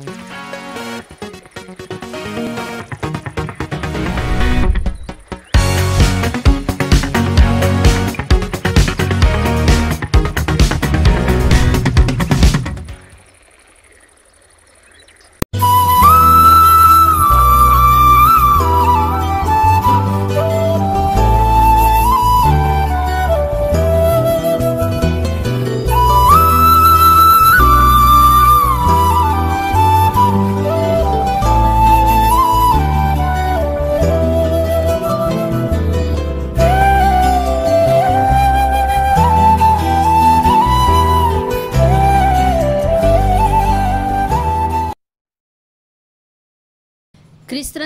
Mm-hmm.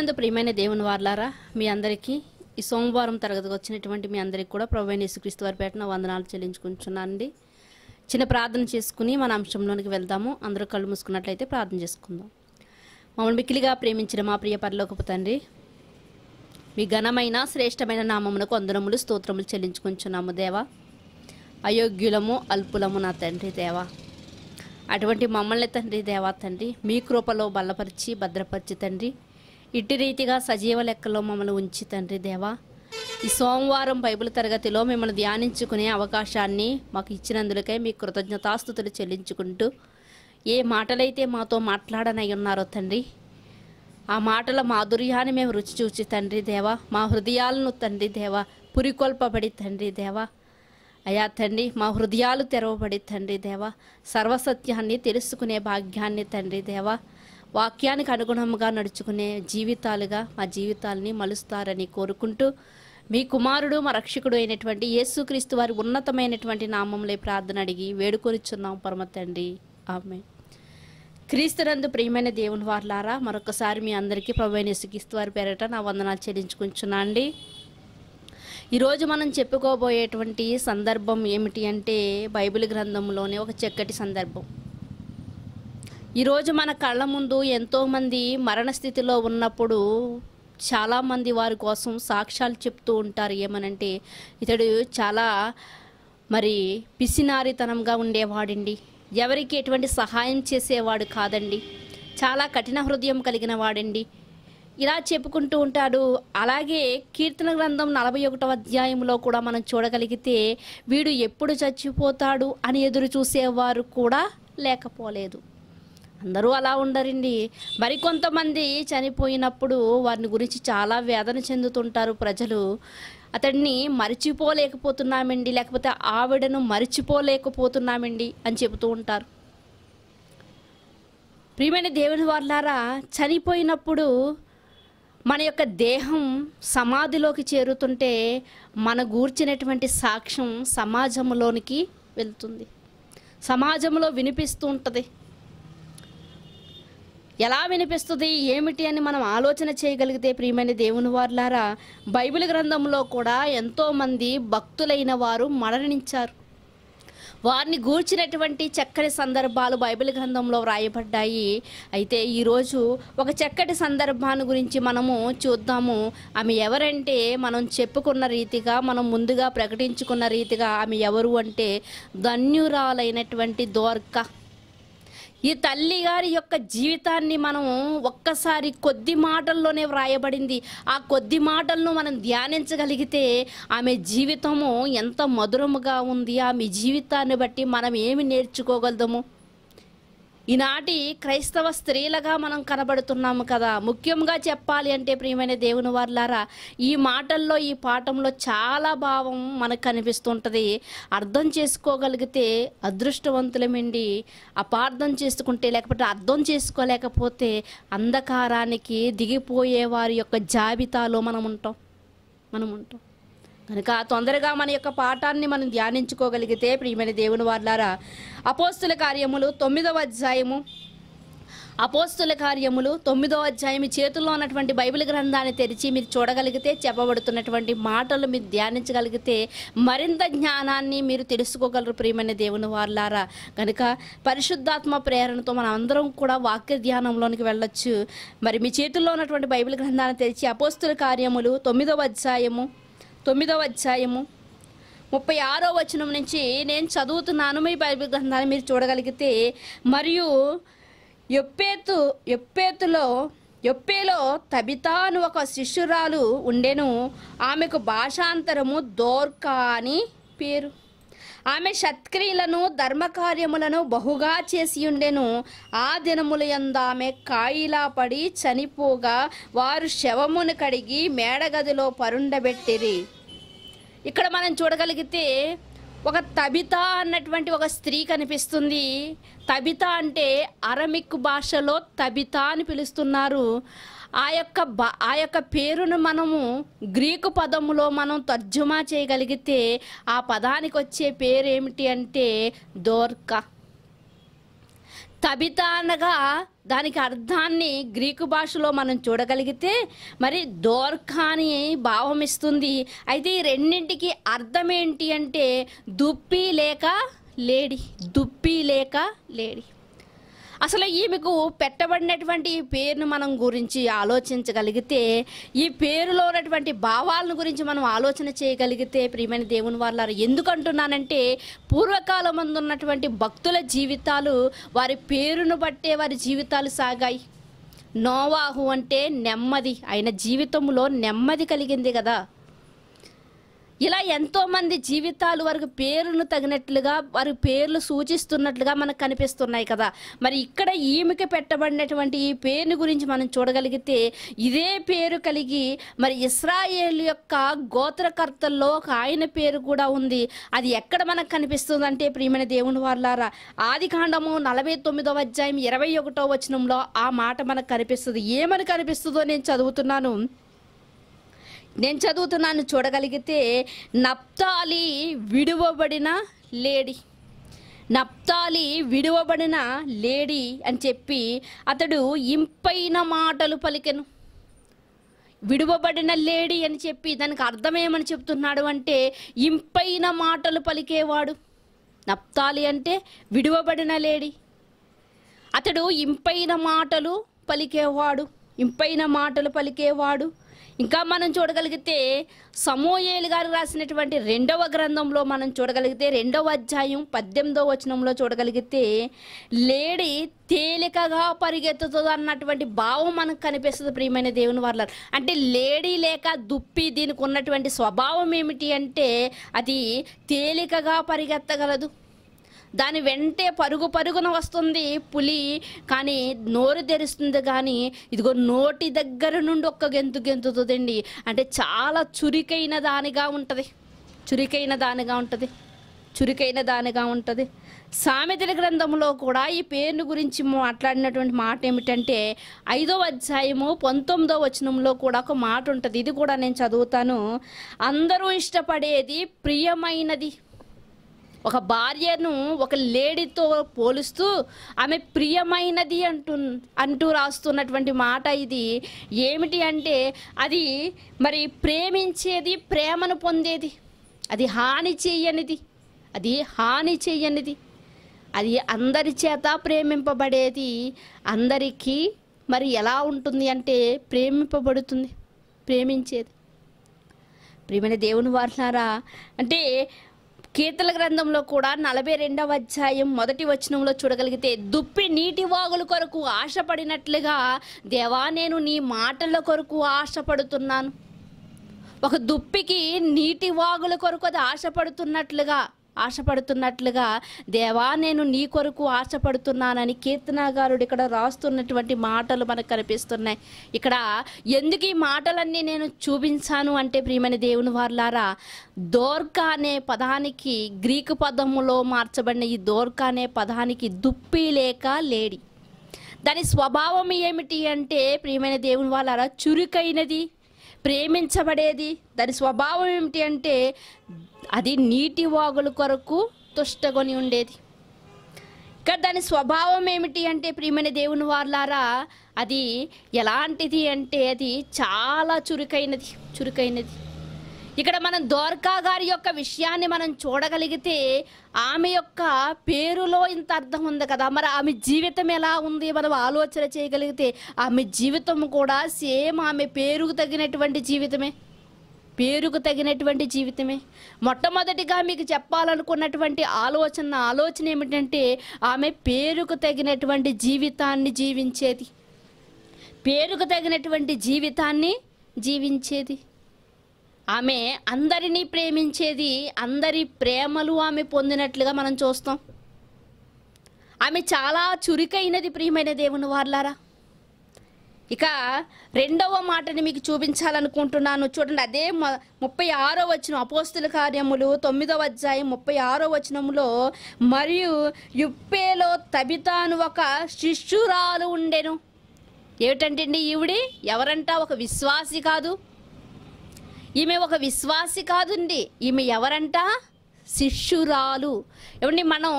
ప్రభునందు ప్రియమైన దేవుని వార్లారా మీ అందరికీ ఈ సోమవారం తరగతికి వచ్చినటువంటి మీ అందరికీ కూడా ప్రభువైన యేసుక్రీస్తు వారి పేటన వందనాలు చెల్లించుకుంటున్నానండి చిన్న ప్రార్థన చేసుకుని మన అంశంలోనికి వెళ్దాము అందరూ కళ్ళు మూసుకున్నట్లయితే ప్రార్థన చేసుకుందాం మమ్మల్ని మిక్కిలిగా ప్రేమించిన మా ప్రియ పరిలోకపు తండ్రి మీ ఘనమైన శ్రేష్టమైన నామమునకు అందరములు స్తోత్రములు చెల్లించుకుంటున్నాము దేవా అయోగ్యులము అల్పులము నా తండ్రి దేవా అటువంటి మమ్మల్ని తండ్రి దేవా తండ్రి మీ కృపలో బలపరిచి భద్రపరిచి తండ్రి ఇట్టి రీతిగా సజీవ లెక్కలో మమ్మల్ని ఉంచి తండ్రి దేవా ఈ సోమవారం బైబిల్ తరగతిలో మిమ్మల్ని ధ్యానించుకునే అవకాశాన్ని మాకు ఇచ్చినందులకై మీ కృతజ్ఞతాస్థుతులు చెల్లించుకుంటూ ఏ మాటలైతే మాతో మాట్లాడనై ఉన్నారో తండ్రి ఆ మాటల మాధుర్యాన్ని మేము రుచి చూచి తండ్రి దేవా మా హృదయాలను తండ్రి దేవా పురికొల్పబడి తండ్రి దేవా అయా తండ్రి మా హృదయాలు తెరవబడి తండ్రి దేవా సర్వసత్యాన్ని తెలుసుకునే భాగ్యాన్ని తండ్రి దేవా వాక్యానికి అనుగుణంగా నడుచుకునే జీవితాలుగా మా జీవితాలని మలుస్తారని కోరుకుంటూ మీ కుమారుడు మా రక్షకుడు అయినటువంటి యేసుక్రీస్తు వారి ఉన్నతమైనటువంటి నామంలో ప్రార్థన అడిగి వేడుకొనిచున్నాం పరమ తండ్రి ఆమె క్రీస్తునందు ప్రియమైన దేవుని వార్లారా మరొకసారి మీ అందరికీ ప్రభుత్వ యేసుక్రీస్తు వారి పేరట నా వందనాలు చెల్లించుకుంటున్నాండి ఈరోజు మనం చెప్పుకోబోయేటువంటి సందర్భం ఏమిటి అంటే బైబిల్ గ్రంథంలోనే ఒక చక్కటి సందర్భం ఈరోజు మన కళ్ళ ముందు ఎంతోమంది మరణస్థితిలో ఉన్నప్పుడు చాలామంది వారి కోసం సాక్ష్యాలు చెప్తూ ఉంటారు ఏమనంటే ఇతడు చాలా మరి పిసినారితనంగా ఉండేవాడండి ఎవరికి ఎటువంటి సహాయం చేసేవాడు కాదండి చాలా కఠిన హృదయం కలిగిన వాడండి ఇలా చెప్పుకుంటూ ఉంటాడు అలాగే కీర్తన గ్రంథం నలభై ఒకటవ అధ్యాయంలో కూడా మనం చూడగలిగితే వీడు ఎప్పుడు చచ్చిపోతాడు అని ఎదురు చూసేవారు కూడా లేకపోలేదు అందరూ అలా ఉండరండి మరికొంతమంది చనిపోయినప్పుడు వారిని గురించి చాలా వేదన చెందుతుంటారు ప్రజలు అతడిని మరిచిపోలేకపోతున్నామండి లేకపోతే ఆవిడను మరిచిపోలేకపోతున్నామండి అని చెబుతూ ఉంటారు ప్రియమైన దేవుని వాళ్ళారా చనిపోయినప్పుడు మన యొక్క దేహం సమాధిలోకి చేరుతుంటే మన గూర్చినటువంటి సాక్ష్యం సమాజంలోనికి వెళ్తుంది సమాజంలో వినిపిస్తూ ఉంటుంది ఎలా వినిపిస్తుంది ఏమిటి అని మనం ఆలోచన చేయగలిగితే ప్రియమైన దేవుని వారులారా బైబిల్ గ్రంథంలో కూడా ఎంతోమంది భక్తులైన వారు మరణించారు వారిని గూర్చినటువంటి చక్కటి సందర్భాలు బైబిల్ గ్రంథంలో వ్రాయబడ్డాయి అయితే ఈరోజు ఒక చక్కటి సందర్భాన్ని గురించి మనము చూద్దాము ఆమె ఎవరంటే మనం చెప్పుకున్న రీతిగా మనం ముందుగా ప్రకటించుకున్న రీతిగా ఆమె ఎవరు అంటే ధన్యురాలైనటువంటి దోర్క ఈ తల్లి గారి యొక్క జీవితాన్ని మనం ఒక్కసారి కొద్ది మాటల్లోనే వ్రాయబడింది ఆ కొద్ది మాటలను మనం ధ్యానించగలిగితే ఆమె జీవితము ఎంత మధురముగా ఉంది ఆమె జీవితాన్ని బట్టి మనం ఏమి నేర్చుకోగలుగుతాము ఈనాటి క్రైస్తవ స్త్రీలుగా మనం కనబడుతున్నాము కదా ముఖ్యంగా చెప్పాలి అంటే ప్రియమైన దేవుని వార్లారా ఈ మాటల్లో ఈ పాఠంలో చాలా భావం మనకు కనిపిస్తుంటుంది అర్థం చేసుకోగలిగితే అదృష్టవంతులమండి అపార్థం చేసుకుంటే లేకపోతే అర్థం చేసుకోలేకపోతే అంధకారానికి దిగిపోయే వారి యొక్క జాబితాలో మనం ఉంటాం మనం ఉంటాం కనుక తొందరగా మన యొక్క పాఠాన్ని మనం ధ్యానించుకోగలిగితే ప్రియమైన దేవుని వాళ్ళారా అపోస్తుల కార్యములు తొమ్మిదవ అధ్యాయము అపోస్తుల కార్యములు తొమ్మిదవ అధ్యాయం మీ చేతుల్లో ఉన్నటువంటి బైబిల్ గ్రంథాన్ని తెరిచి మీరు చూడగలిగితే చెప్పబడుతున్నటువంటి మాటలు మీరు ధ్యానించగలిగితే మరింత జ్ఞానాన్ని మీరు తెలుసుకోగలరు ప్రియమైన దేవుని వారులారా కనుక పరిశుద్ధాత్మ ప్రేరణతో మనం అందరం కూడా వాక్య ధ్యానంలోనికి వెళ్ళొచ్చు మరి మీ చేతుల్లో ఉన్నటువంటి బైబిల్ గ్రంథాన్ని తెరిచి అపోస్తుల కార్యములు తొమ్మిదవ అధ్యాయము తొమ్మిదవ అధ్యాయము ముప్పై ఆరో వచనం నుంచి నేను చదువుతున్నాను మీ బైబిల్ గ్రంథాన్ని మీరు చూడగలిగితే మరియు ఎప్పేతు ఎప్పేతులో ఎప్పేలో తబితాను అని ఒక శిష్యురాలు ఉండెను ఆమెకు భాషాంతరము దోర్కా అని పేరు ఆమె షత్క్రియలను ధర్మకార్యములను బహుగా చేసి ఉండెను ఆ దినముల యందు ఆమె కాయిలా పడి చనిపోగా వారు శవమును కడిగి మేడగదిలో పరుండబెట్టిరి ఇక్కడ మనం చూడగలిగితే ఒక తబిత అన్నటువంటి ఒక స్త్రీ కనిపిస్తుంది తబిత అంటే అరమిక్ భాషలో తబిత అని పిలుస్తున్నారు ఆ యొక్క ఆ యొక్క పేరును మనము గ్రీకు పదములో మనం తర్జుమా చేయగలిగితే ఆ పదానికి వచ్చే పేరు ఏమిటి అంటే దోర్క తబిత అనగా దానికి అర్థాన్ని గ్రీకు భాషలో మనం చూడగలిగితే మరి దోర్ఖా అని ఇస్తుంది అయితే ఈ రెండింటికి అర్థం ఏంటి అంటే దుప్పి లేక లేడి దుప్పి లేక లేడి అసలు ఈమెకు పెట్టబడినటువంటి ఈ పేరును మనం గురించి ఆలోచించగలిగితే ఈ పేరులో ఉన్నటువంటి భావాలను గురించి మనం ఆలోచన చేయగలిగితే ప్రియమైన దేవుని వాళ్ళారు ఎందుకంటున్నానంటే పూర్వకాలం ఉన్నటువంటి భక్తుల జీవితాలు వారి పేరును బట్టే వారి జీవితాలు సాగాయి నోవాహు అంటే నెమ్మది ఆయన జీవితంలో నెమ్మది కలిగింది కదా ఇలా ఎంతో మంది జీవితాలు వారికి పేరును తగినట్లుగా వారి పేర్లు సూచిస్తున్నట్లుగా మనకు కనిపిస్తున్నాయి కదా మరి ఇక్కడ ఈమెకి పెట్టబడినటువంటి ఈ పేరుని గురించి మనం చూడగలిగితే ఇదే పేరు కలిగి మరి ఇస్రాయేల్ యొక్క గోత్రకర్తల్లో ఒక ఆయన పేరు కూడా ఉంది అది ఎక్కడ మనకు కనిపిస్తుందంటే ప్రియమైన దేవుని వాళ్ళారా ఆది కాండము నలభై తొమ్మిదవ అధ్యాయం ఇరవై ఒకటో వచనంలో ఆ మాట మనకు కనిపిస్తుంది ఏమని కనిపిస్తుందో నేను చదువుతున్నాను నేను చదువుతున్నాను చూడగలిగితే నప్తాలి విడువబడిన లేడీ నప్తాలి విడువబడిన లేడీ అని చెప్పి అతడు ఇంపైన మాటలు పలికెను విడువబడిన లేడీ అని చెప్పి దానికి అర్థమేమని చెప్తున్నాడు అంటే ఇంపైన మాటలు పలికేవాడు నప్తాలి అంటే విడువబడిన లేడీ అతడు ఇంపైన మాటలు పలికేవాడు ఇంపైన మాటలు పలికేవాడు ఇంకా మనం చూడగలిగితే సమోయేలు గారు రాసినటువంటి రెండవ గ్రంథంలో మనం చూడగలిగితే రెండవ అధ్యాయం పద్దెనిమిదవ వచనంలో చూడగలిగితే లేడీ తేలికగా పరిగెత్తుతుంది అన్నటువంటి భావం మనకు కనిపిస్తుంది ప్రియమైన దేవుని వర్ల అంటే లేడీ లేక దుప్పి దీనికి ఉన్నటువంటి స్వభావం ఏమిటి అంటే అది తేలికగా పరిగెత్తగలదు దాని వెంటే పరుగు పరుగున వస్తుంది పులి కానీ నోరు తెరుస్తుంది కానీ ఇదిగో నోటి దగ్గర నుండి ఒక్క గెంతు గెంతుతుందండి అంటే చాలా చురుకైన దానిగా ఉంటుంది చురికైన దానిగా ఉంటుంది చురుకైన దానిగా ఉంటుంది సామెతల గ్రంథంలో కూడా ఈ పేరును గురించి మాట్లాడినటువంటి మాట ఏమిటంటే ఐదో అధ్యాయము పంతొమ్మిదో వచనంలో కూడా ఒక మాట ఉంటుంది ఇది కూడా నేను చదువుతాను అందరూ ఇష్టపడేది ప్రియమైనది ఒక భార్యను ఒక లేడీతో పోలుస్తూ ఆమె ప్రియమైనది అంటు అంటూ రాస్తున్నటువంటి మాట ఇది ఏమిటి అంటే అది మరి ప్రేమించేది ప్రేమను పొందేది అది హాని చేయనిది అది హాని చేయనిది అది అందరి చేత ప్రేమింపబడేది అందరికీ మరి ఎలా ఉంటుంది అంటే ప్రేమింపబడుతుంది ప్రేమించేది ప్రేమైన దేవుని వారినారా అంటే కీర్తల గ్రంథంలో కూడా నలభై రెండవ అధ్యాయం మొదటి వచనంలో చూడగలిగితే దుప్పి నీటి వాగుల కొరకు ఆశపడినట్లుగా దేవా నేను నీ మాటల కొరకు ఆశపడుతున్నాను ఒక దుప్పికి నీటి వాగుల కొరకు అది ఆశపడుతున్నట్లుగా ఆశపడుతున్నట్లుగా దేవా నేను నీ కొరకు ఆశపడుతున్నానని కీర్తనాగారుడు ఇక్కడ రాస్తున్నటువంటి మాటలు మనకు కనిపిస్తున్నాయి ఇక్కడ ఎందుకు ఈ మాటలన్నీ నేను చూపించాను అంటే ప్రియమైన దేవుని వారులారా దోర్కా అనే పదానికి గ్రీకు పదములో మార్చబడిన ఈ దోర్కా అనే పదానికి దుప్పి లేక లేడి దాని స్వభావం ఏమిటి అంటే ప్రియమైన దేవుని వాళ్ళారా చురుకైనది ప్రేమించబడేది దాని స్వభావం ఏమిటి అంటే అది నీటి వాగుల కొరకు తుష్టగొని ఉండేది ఇక్కడ దాని స్వభావం ఏమిటి అంటే ప్రియమైన దేవుని వాళ్ళారా అది ఎలాంటిది అంటే అది చాలా చురుకైనది చురుకైనది ఇక్కడ మనం దోర్కా గారి యొక్క విషయాన్ని మనం చూడగలిగితే ఆమె యొక్క పేరులో ఇంత అర్థం ఉంది కదా మరి ఆమె జీవితం ఎలా ఉంది మనం ఆలోచన చేయగలిగితే ఆమె జీవితం కూడా సేమ్ ఆమె పేరుకు తగినటువంటి జీవితమే పేరుకు తగినటువంటి జీవితమే మొట్టమొదటిగా మీకు చెప్పాలనుకున్నటువంటి ఆలోచన ఆలోచన ఏమిటంటే ఆమె పేరుకు తగినటువంటి జీవితాన్ని జీవించేది పేరుకు తగినటువంటి జీవితాన్ని జీవించేది ఆమె అందరినీ ప్రేమించేది అందరి ప్రేమలు ఆమె పొందినట్లుగా మనం చూస్తాం ఆమె చాలా చురుకైనది ప్రియమైన దేవుని వార్లారా ఇక రెండవ మాటని మీకు చూపించాలనుకుంటున్నాను చూడండి అదే ముప్పై ఆరో వచనం అపోస్తుల కార్యములు తొమ్మిదవ అధ్యాయం ముప్పై ఆరో వచనంలో మరియు యుప్పేలో తబితాను ఒక శిష్యురాలు ఉండెను ఏమిటంటే ఈవిడి ఎవరంట ఒక విశ్వాసి కాదు ఈమె ఒక విశ్వాసి కాదండి ఈమె ఎవరంట శిష్యురాలు ఏమండి మనం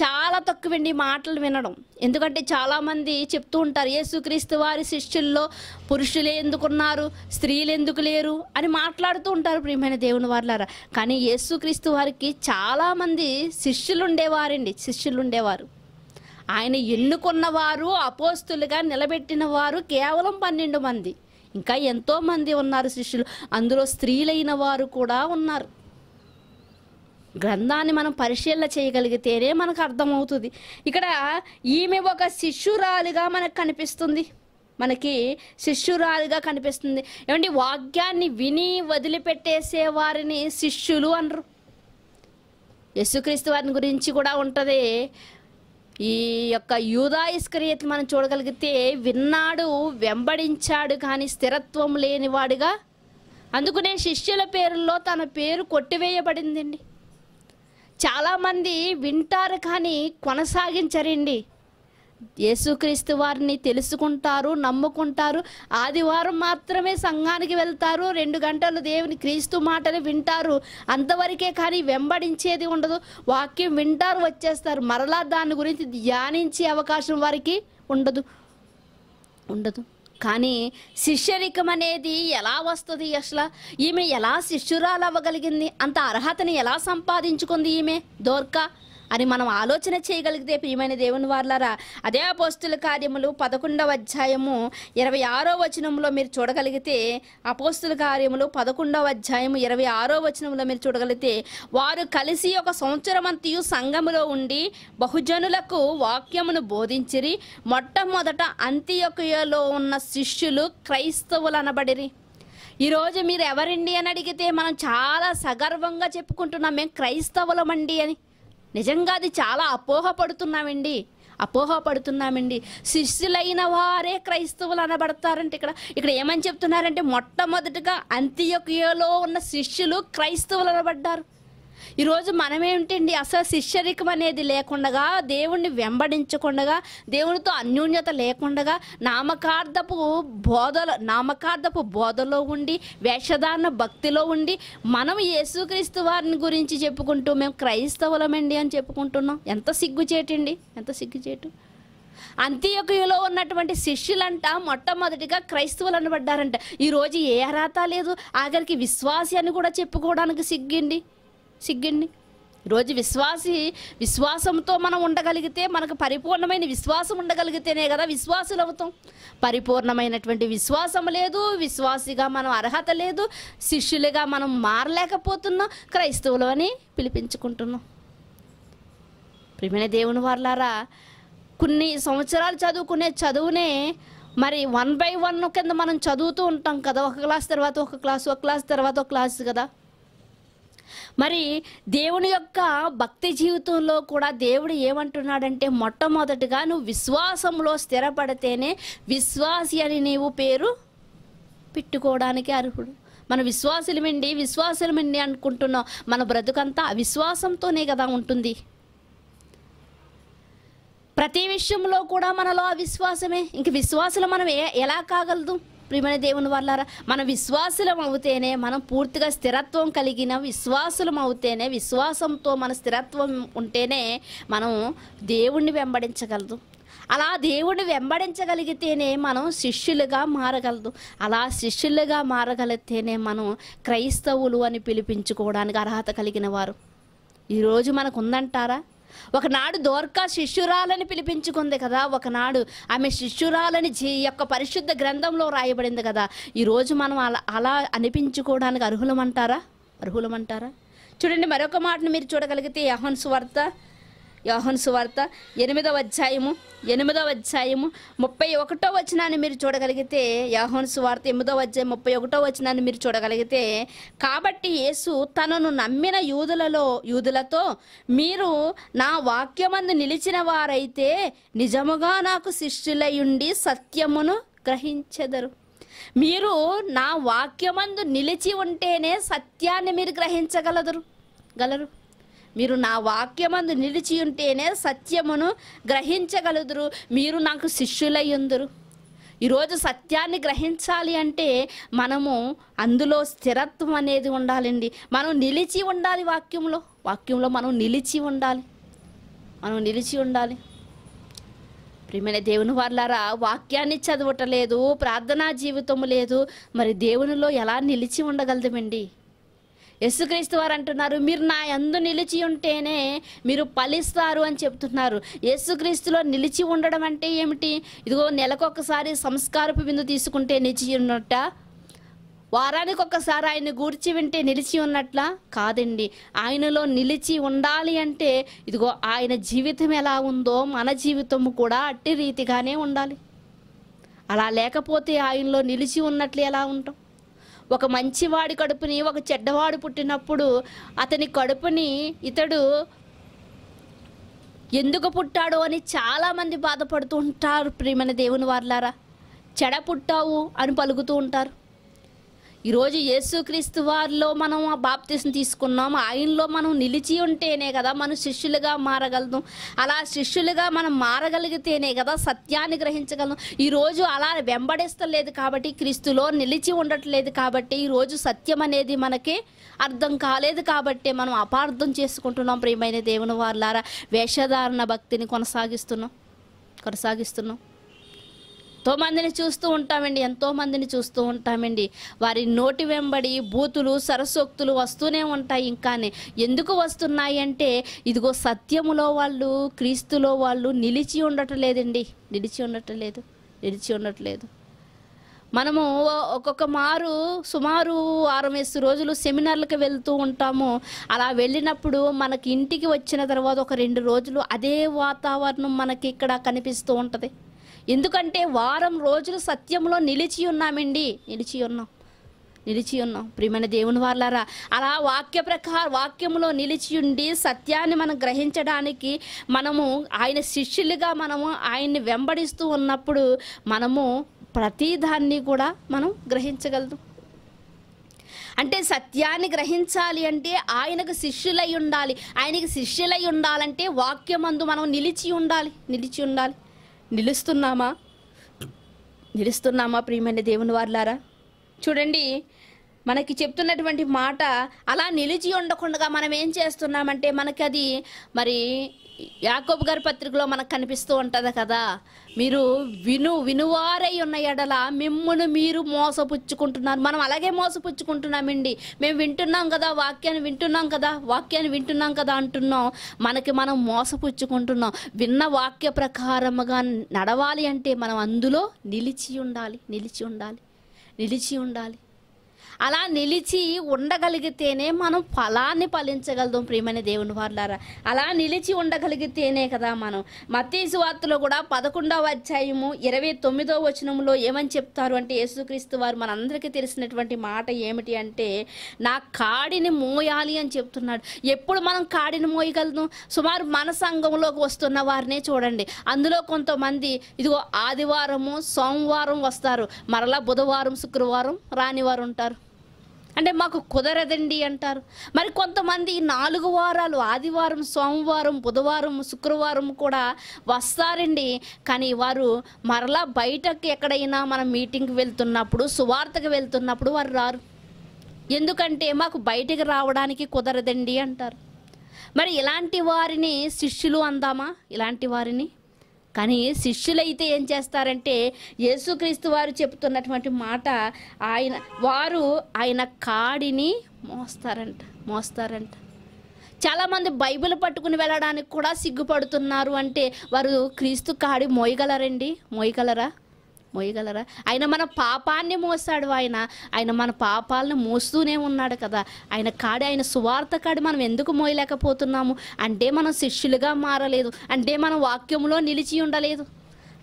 చాలా తక్కువండి మాటలు వినడం ఎందుకంటే చాలామంది చెప్తూ ఉంటారు యేసుక్రీస్తు వారి శిష్యుల్లో పురుషులే ఎందుకున్నారు స్త్రీలు ఎందుకు లేరు అని మాట్లాడుతూ ఉంటారు ప్రియమైన దేవుని వారులారా కానీ యేసుక్రీస్తు వారికి చాలామంది శిష్యులు ఉండేవారండి శిష్యులు ఉండేవారు ఆయన ఎన్నుకున్నవారు అపోస్తులుగా నిలబెట్టిన వారు కేవలం పన్నెండు మంది ఇంకా ఎంతోమంది ఉన్నారు శిష్యులు అందులో స్త్రీలైన వారు కూడా ఉన్నారు గ్రంథాన్ని మనం పరిశీలన చేయగలిగితేనే మనకు అర్థమవుతుంది ఇక్కడ ఈమె ఒక శిష్యురాలిగా మనకు కనిపిస్తుంది మనకి శిష్యురాలుగా కనిపిస్తుంది ఏమంటే వాక్యాన్ని విని వదిలిపెట్టేసే వారిని శిష్యులు అనరు యశుక్రీస్తు వారిని గురించి కూడా ఉంటుంది ఈ యొక్క యూదాయిస్కరియత మనం చూడగలిగితే విన్నాడు వెంబడించాడు కానీ స్థిరత్వం లేనివాడుగా అందుకునే శిష్యుల పేరుల్లో తన పేరు కొట్టివేయబడిందండి చాలామంది వింటారు కానీ కొనసాగించరండి యేసుక్రీస్తు వారిని తెలుసుకుంటారు నమ్ముకుంటారు ఆదివారం మాత్రమే సంఘానికి వెళ్తారు రెండు గంటలు దేవుని క్రీస్తు మాటలు వింటారు అంతవరకే కానీ వెంబడించేది ఉండదు వాక్యం వింటారు వచ్చేస్తారు మరలా దాని గురించి ధ్యానించే అవకాశం వారికి ఉండదు ఉండదు కానీ శిష్యరికం అనేది ఎలా వస్తుంది అసలు ఈమె ఎలా శిష్యురాలు అవ్వగలిగింది అంత అర్హతని ఎలా సంపాదించుకుంది ఈమె దోర్కా అని మనం ఆలోచన చేయగలిగితే ప్రియమైన దేవుని వార్లారా అదే అపోస్తుల కార్యములు పదకొండవ అధ్యాయము ఇరవై ఆరో వచనంలో మీరు చూడగలిగితే అపోస్తుల కార్యములు పదకొండవ అధ్యాయము ఇరవై ఆరో వచనంలో మీరు చూడగలిగితే వారు కలిసి ఒక సంవత్సరం అంతయు సంఘములో ఉండి బహుజనులకు వాక్యమును బోధించిరి మొట్టమొదట యొక్కలో ఉన్న శిష్యులు క్రైస్తవులు అనబడిరి ఈరోజు మీరు ఎవరండి అని అడిగితే మనం చాలా సగర్వంగా చెప్పుకుంటున్నాం మేము క్రైస్తవులమండి అని నిజంగా అది చాలా అపోహపడుతున్నామండి పడుతున్నామండి శిష్యులైన వారే క్రైస్తవులు అనబడతారంటే ఇక్కడ ఇక్కడ ఏమని చెప్తున్నారంటే మొట్టమొదటిగా అంత్యకుయలో ఉన్న శిష్యులు క్రైస్తవులు అనబడ్డారు ఈరోజు మనమేమిటండి అసలు శిష్యరికం అనేది లేకుండా దేవుణ్ణి వెంబడించకుండా దేవునితో అన్యోన్యత లేకుండా నామకార్థపు బోధలు నామకార్థపు బోధలో ఉండి వేషధారణ భక్తిలో ఉండి మనం యేసుక్రీస్తు వారిని గురించి చెప్పుకుంటూ మేము క్రైస్తవులమండి అని చెప్పుకుంటున్నాం ఎంత సిగ్గుచేటండి ఎంత సిగ్గుచేటు అంత్యకులో ఉన్నటువంటి శిష్యులంట మొట్టమొదటిగా క్రైస్తవులు అనబడ్డారంట ఈరోజు ఏ అర్హత లేదు ఆఖరికి విశ్వాసి అని కూడా చెప్పుకోవడానికి సిగ్గింది సిగ్గండి రోజు విశ్వాసి విశ్వాసంతో మనం ఉండగలిగితే మనకు పరిపూర్ణమైన విశ్వాసం ఉండగలిగితేనే కదా విశ్వాసులు అవుతాం పరిపూర్ణమైనటువంటి విశ్వాసం లేదు విశ్వాసిగా మనం అర్హత లేదు శిష్యులుగా మనం మారలేకపోతున్నాం క్రైస్తవులు అని పిలిపించుకుంటున్నాం ప్రిమిన దేవుని వాళ్ళారా కొన్ని సంవత్సరాలు చదువుకునే చదువునే మరి వన్ బై వన్ కింద మనం చదువుతూ ఉంటాం కదా ఒక క్లాస్ తర్వాత ఒక క్లాస్ ఒక క్లాస్ తర్వాత ఒక క్లాస్ కదా మరి దేవుని యొక్క భక్తి జీవితంలో కూడా దేవుడు ఏమంటున్నాడంటే మొట్టమొదటిగా నువ్వు విశ్వాసంలో స్థిరపడితేనే విశ్వాసి అని నీవు పేరు పెట్టుకోవడానికి అర్హుడు మన విశ్వాసులమండి విశ్వాసులమండి అనుకుంటున్నావు మన బ్రతుకంతా అవిశ్వాసంతోనే కదా ఉంటుంది ప్రతి విషయంలో కూడా మనలో అవిశ్వాసమే ఇంక విశ్వాసులు మనం ఎలా కాగలదు ప్రియమైన దేవుని వల్ల మన విశ్వాసులం అవుతేనే మనం పూర్తిగా స్థిరత్వం కలిగిన విశ్వాసులం అవుతేనే విశ్వాసంతో మన స్థిరత్వం ఉంటేనే మనం దేవుణ్ణి వెంబడించగలదు అలా దేవుడిని వెంబడించగలిగితేనే మనం శిష్యులుగా మారగలదు అలా శిష్యులుగా మారగలిగితేనే మనం క్రైస్తవులు అని పిలిపించుకోవడానికి అర్హత కలిగిన వారు ఈరోజు మనకు ఉందంటారా ఒకనాడు దోర్కా శిష్యురాలని పిలిపించుకుంది కదా ఒకనాడు ఆమె శిష్యురాలని జీ యొక్క పరిశుద్ధ గ్రంథంలో రాయబడింది కదా ఈరోజు మనం అలా అలా అనిపించుకోవడానికి అర్హులమంటారా అర్హులమంటారా చూడండి మరొక మాటను మీరు చూడగలిగితే యహన్ సువార్త యోహన్ సువార్త ఎనిమిదవ అధ్యాయము ఎనిమిదవ అధ్యాయము ముప్పై ఒకటో వచనాన్ని మీరు చూడగలిగితే యోహన్ సువార్త ఎనిమిదవ అధ్యాయం ముప్పై ఒకటో వచనాన్ని మీరు చూడగలిగితే కాబట్టి యేసు తనను నమ్మిన యూదులలో యూదులతో మీరు నా వాక్యమందు నిలిచిన వారైతే నిజముగా నాకు శిష్యులయుండి సత్యమును గ్రహించెదరు మీరు నా వాక్యమందు నిలిచి ఉంటేనే సత్యాన్ని మీరు గ్రహించగలదురు గలరు మీరు నా వాక్యమందు నిలిచి ఉంటేనే సత్యమును గ్రహించగలుగురు మీరు నాకు శిష్యులయ్యుందురు ఈరోజు సత్యాన్ని గ్రహించాలి అంటే మనము అందులో స్థిరత్వం అనేది ఉండాలండి మనం నిలిచి ఉండాలి వాక్యంలో వాక్యంలో మనం నిలిచి ఉండాలి మనం నిలిచి ఉండాలి ప్రియమైన దేవుని వాళ్ళారా వాక్యాన్ని చదవటం లేదు ప్రార్థనా జీవితం లేదు మరి దేవునిలో ఎలా నిలిచి ఉండగలదమండి యేసుక్రీస్తు వారు అంటున్నారు మీరు నా యందు నిలిచి ఉంటేనే మీరు ఫలిస్తారు అని చెప్తున్నారు యేసుక్రీస్తులో నిలిచి ఉండడం అంటే ఏమిటి ఇదిగో నెలకొకసారి సంస్కారపు విందు తీసుకుంటే నిలిచి ఉన్నట్ట వారానికి ఒకసారి ఆయన గూర్చి వింటే నిలిచి ఉన్నట్లా కాదండి ఆయనలో నిలిచి ఉండాలి అంటే ఇదిగో ఆయన జీవితం ఎలా ఉందో మన జీవితం కూడా అట్టి రీతిగానే ఉండాలి అలా లేకపోతే ఆయనలో నిలిచి ఉన్నట్లు ఎలా ఉంటాం ఒక మంచివాడి కడుపుని ఒక చెడ్డవాడు పుట్టినప్పుడు అతని కడుపుని ఇతడు ఎందుకు పుట్టాడు అని చాలామంది బాధపడుతూ ఉంటారు ప్రియమైన దేవుని వార్లారా చెడ పుట్టావు అని పలుకుతూ ఉంటారు ఈరోజు యేసుక్రీస్తు వారిలో మనం ఆ బాప్తిష్ని తీసుకున్నాం ఆయనలో మనం నిలిచి ఉంటేనే కదా మనం శిష్యులుగా మారగలం అలా శిష్యులుగా మనం మారగలిగితేనే కదా సత్యాన్ని గ్రహించగలం ఈరోజు అలా వెంబడిస్తలేదు కాబట్టి క్రీస్తులో నిలిచి ఉండట్లేదు కాబట్టి ఈరోజు సత్యం అనేది మనకి అర్థం కాలేదు కాబట్టి మనం అపార్థం చేసుకుంటున్నాం ప్రియమైన దేవుని వారులారా వేషధారణ భక్తిని కొనసాగిస్తున్నాం కొనసాగిస్తున్నాం ఎంతో మందిని చూస్తూ ఉంటామండి ఎంతోమందిని చూస్తూ ఉంటామండి వారి నోటి వెంబడి బూతులు సరసోక్తులు వస్తూనే ఉంటాయి ఇంకానే ఎందుకు వస్తున్నాయి అంటే ఇదిగో సత్యములో వాళ్ళు క్రీస్తులో వాళ్ళు నిలిచి ఉండటం లేదండి నిలిచి ఉండటం లేదు నిలిచి ఉండట్లేదు మనము ఒక్కొక్క మారు సుమారు ఆరమేసి రోజులు సెమినార్లకు వెళ్తూ ఉంటాము అలా వెళ్ళినప్పుడు మనకి ఇంటికి వచ్చిన తర్వాత ఒక రెండు రోజులు అదే వాతావరణం మనకి ఇక్కడ కనిపిస్తూ ఉంటుంది ఎందుకంటే వారం రోజులు సత్యంలో నిలిచి ఉన్నామండి నిలిచి ఉన్నాం నిలిచి ఉన్నాం ప్రియమైన దేవుని వాళ్ళారా అలా వాక్య ప్రకార వాక్యంలో నిలిచి ఉండి సత్యాన్ని మనం గ్రహించడానికి మనము ఆయన శిష్యులుగా మనము ఆయన్ని వెంబడిస్తూ ఉన్నప్పుడు మనము ప్రతిదాన్ని కూడా మనం గ్రహించగలదు అంటే సత్యాన్ని గ్రహించాలి అంటే ఆయనకు శిష్యులై ఉండాలి ఆయనకి శిష్యులై ఉండాలంటే వాక్యమందు మనం నిలిచి ఉండాలి నిలిచి ఉండాలి నిలుస్తున్నామా నిలుస్తున్నామా ప్రియమైన దేవుని వార్లారా చూడండి మనకి చెప్తున్నటువంటి మాట అలా నిలిచి ఉండకుండా మనం ఏం చేస్తున్నామంటే మనకి అది మరి యాకోబు గారి పత్రికలో మనకు కనిపిస్తూ ఉంటుంది కదా మీరు విను వినువారై ఉన్న ఎడల మిమ్మల్ని మీరు మోసపుచ్చుకుంటున్నారు మనం అలాగే మోసపుచ్చుకుంటున్నామండి మేము వింటున్నాం కదా వాక్యాన్ని వింటున్నాం కదా వాక్యాన్ని వింటున్నాం కదా అంటున్నాం మనకి మనం మోసపుచ్చుకుంటున్నాం విన్న వాక్య ప్రకారముగా నడవాలి అంటే మనం అందులో నిలిచి ఉండాలి నిలిచి ఉండాలి నిలిచి ఉండాలి అలా నిలిచి ఉండగలిగితేనే మనం ఫలాన్ని ఫలించగలుగుతాం ప్రియమైన దేవుని వారులారా అలా నిలిచి ఉండగలిగితేనే కదా మనం మతీసు వార్తలో కూడా పదకొండవ అధ్యాయము ఇరవై తొమ్మిదవ వచనంలో ఏమని చెప్తారు అంటే యేసుక్రీస్తు వారు మనందరికీ తెలిసినటువంటి మాట ఏమిటి అంటే నా కాడిని మోయాలి అని చెప్తున్నాడు ఎప్పుడు మనం కాడిని మోయగలను సుమారు మన సంఘంలోకి వస్తున్న వారినే చూడండి అందులో కొంతమంది ఇదిగో ఆదివారము సోమవారం వస్తారు మరలా బుధవారం శుక్రవారం రానివారు ఉంటారు అంటే మాకు కుదరదండి అంటారు మరి కొంతమంది నాలుగు వారాలు ఆదివారం సోమవారం బుధవారం శుక్రవారం కూడా వస్తారండి కానీ వారు మరలా బయటకు ఎక్కడైనా మనం మీటింగ్కి వెళ్తున్నప్పుడు సువార్తకు వెళ్తున్నప్పుడు వారు రారు ఎందుకంటే మాకు బయటకు రావడానికి కుదరదండి అంటారు మరి ఇలాంటి వారిని శిష్యులు అందామా ఇలాంటి వారిని కానీ శిష్యులైతే ఏం చేస్తారంటే యేసుక్రీస్తు వారు చెబుతున్నటువంటి మాట ఆయన వారు ఆయన కాడిని మోస్తారంట మోస్తారంట చాలామంది బైబిల్ పట్టుకుని వెళ్ళడానికి కూడా సిగ్గుపడుతున్నారు అంటే వారు క్రీస్తు కాడి మోయగలరండి మోయగలరా మోయగలరా ఆయన మన పాపాన్ని మోస్తాడు ఆయన ఆయన మన పాపాలను మోస్తూనే ఉన్నాడు కదా ఆయన కాడి ఆయన సువార్త కాడి మనం ఎందుకు మోయలేకపోతున్నాము అంటే మనం శిష్యులుగా మారలేదు అంటే మనం వాక్యంలో నిలిచి ఉండలేదు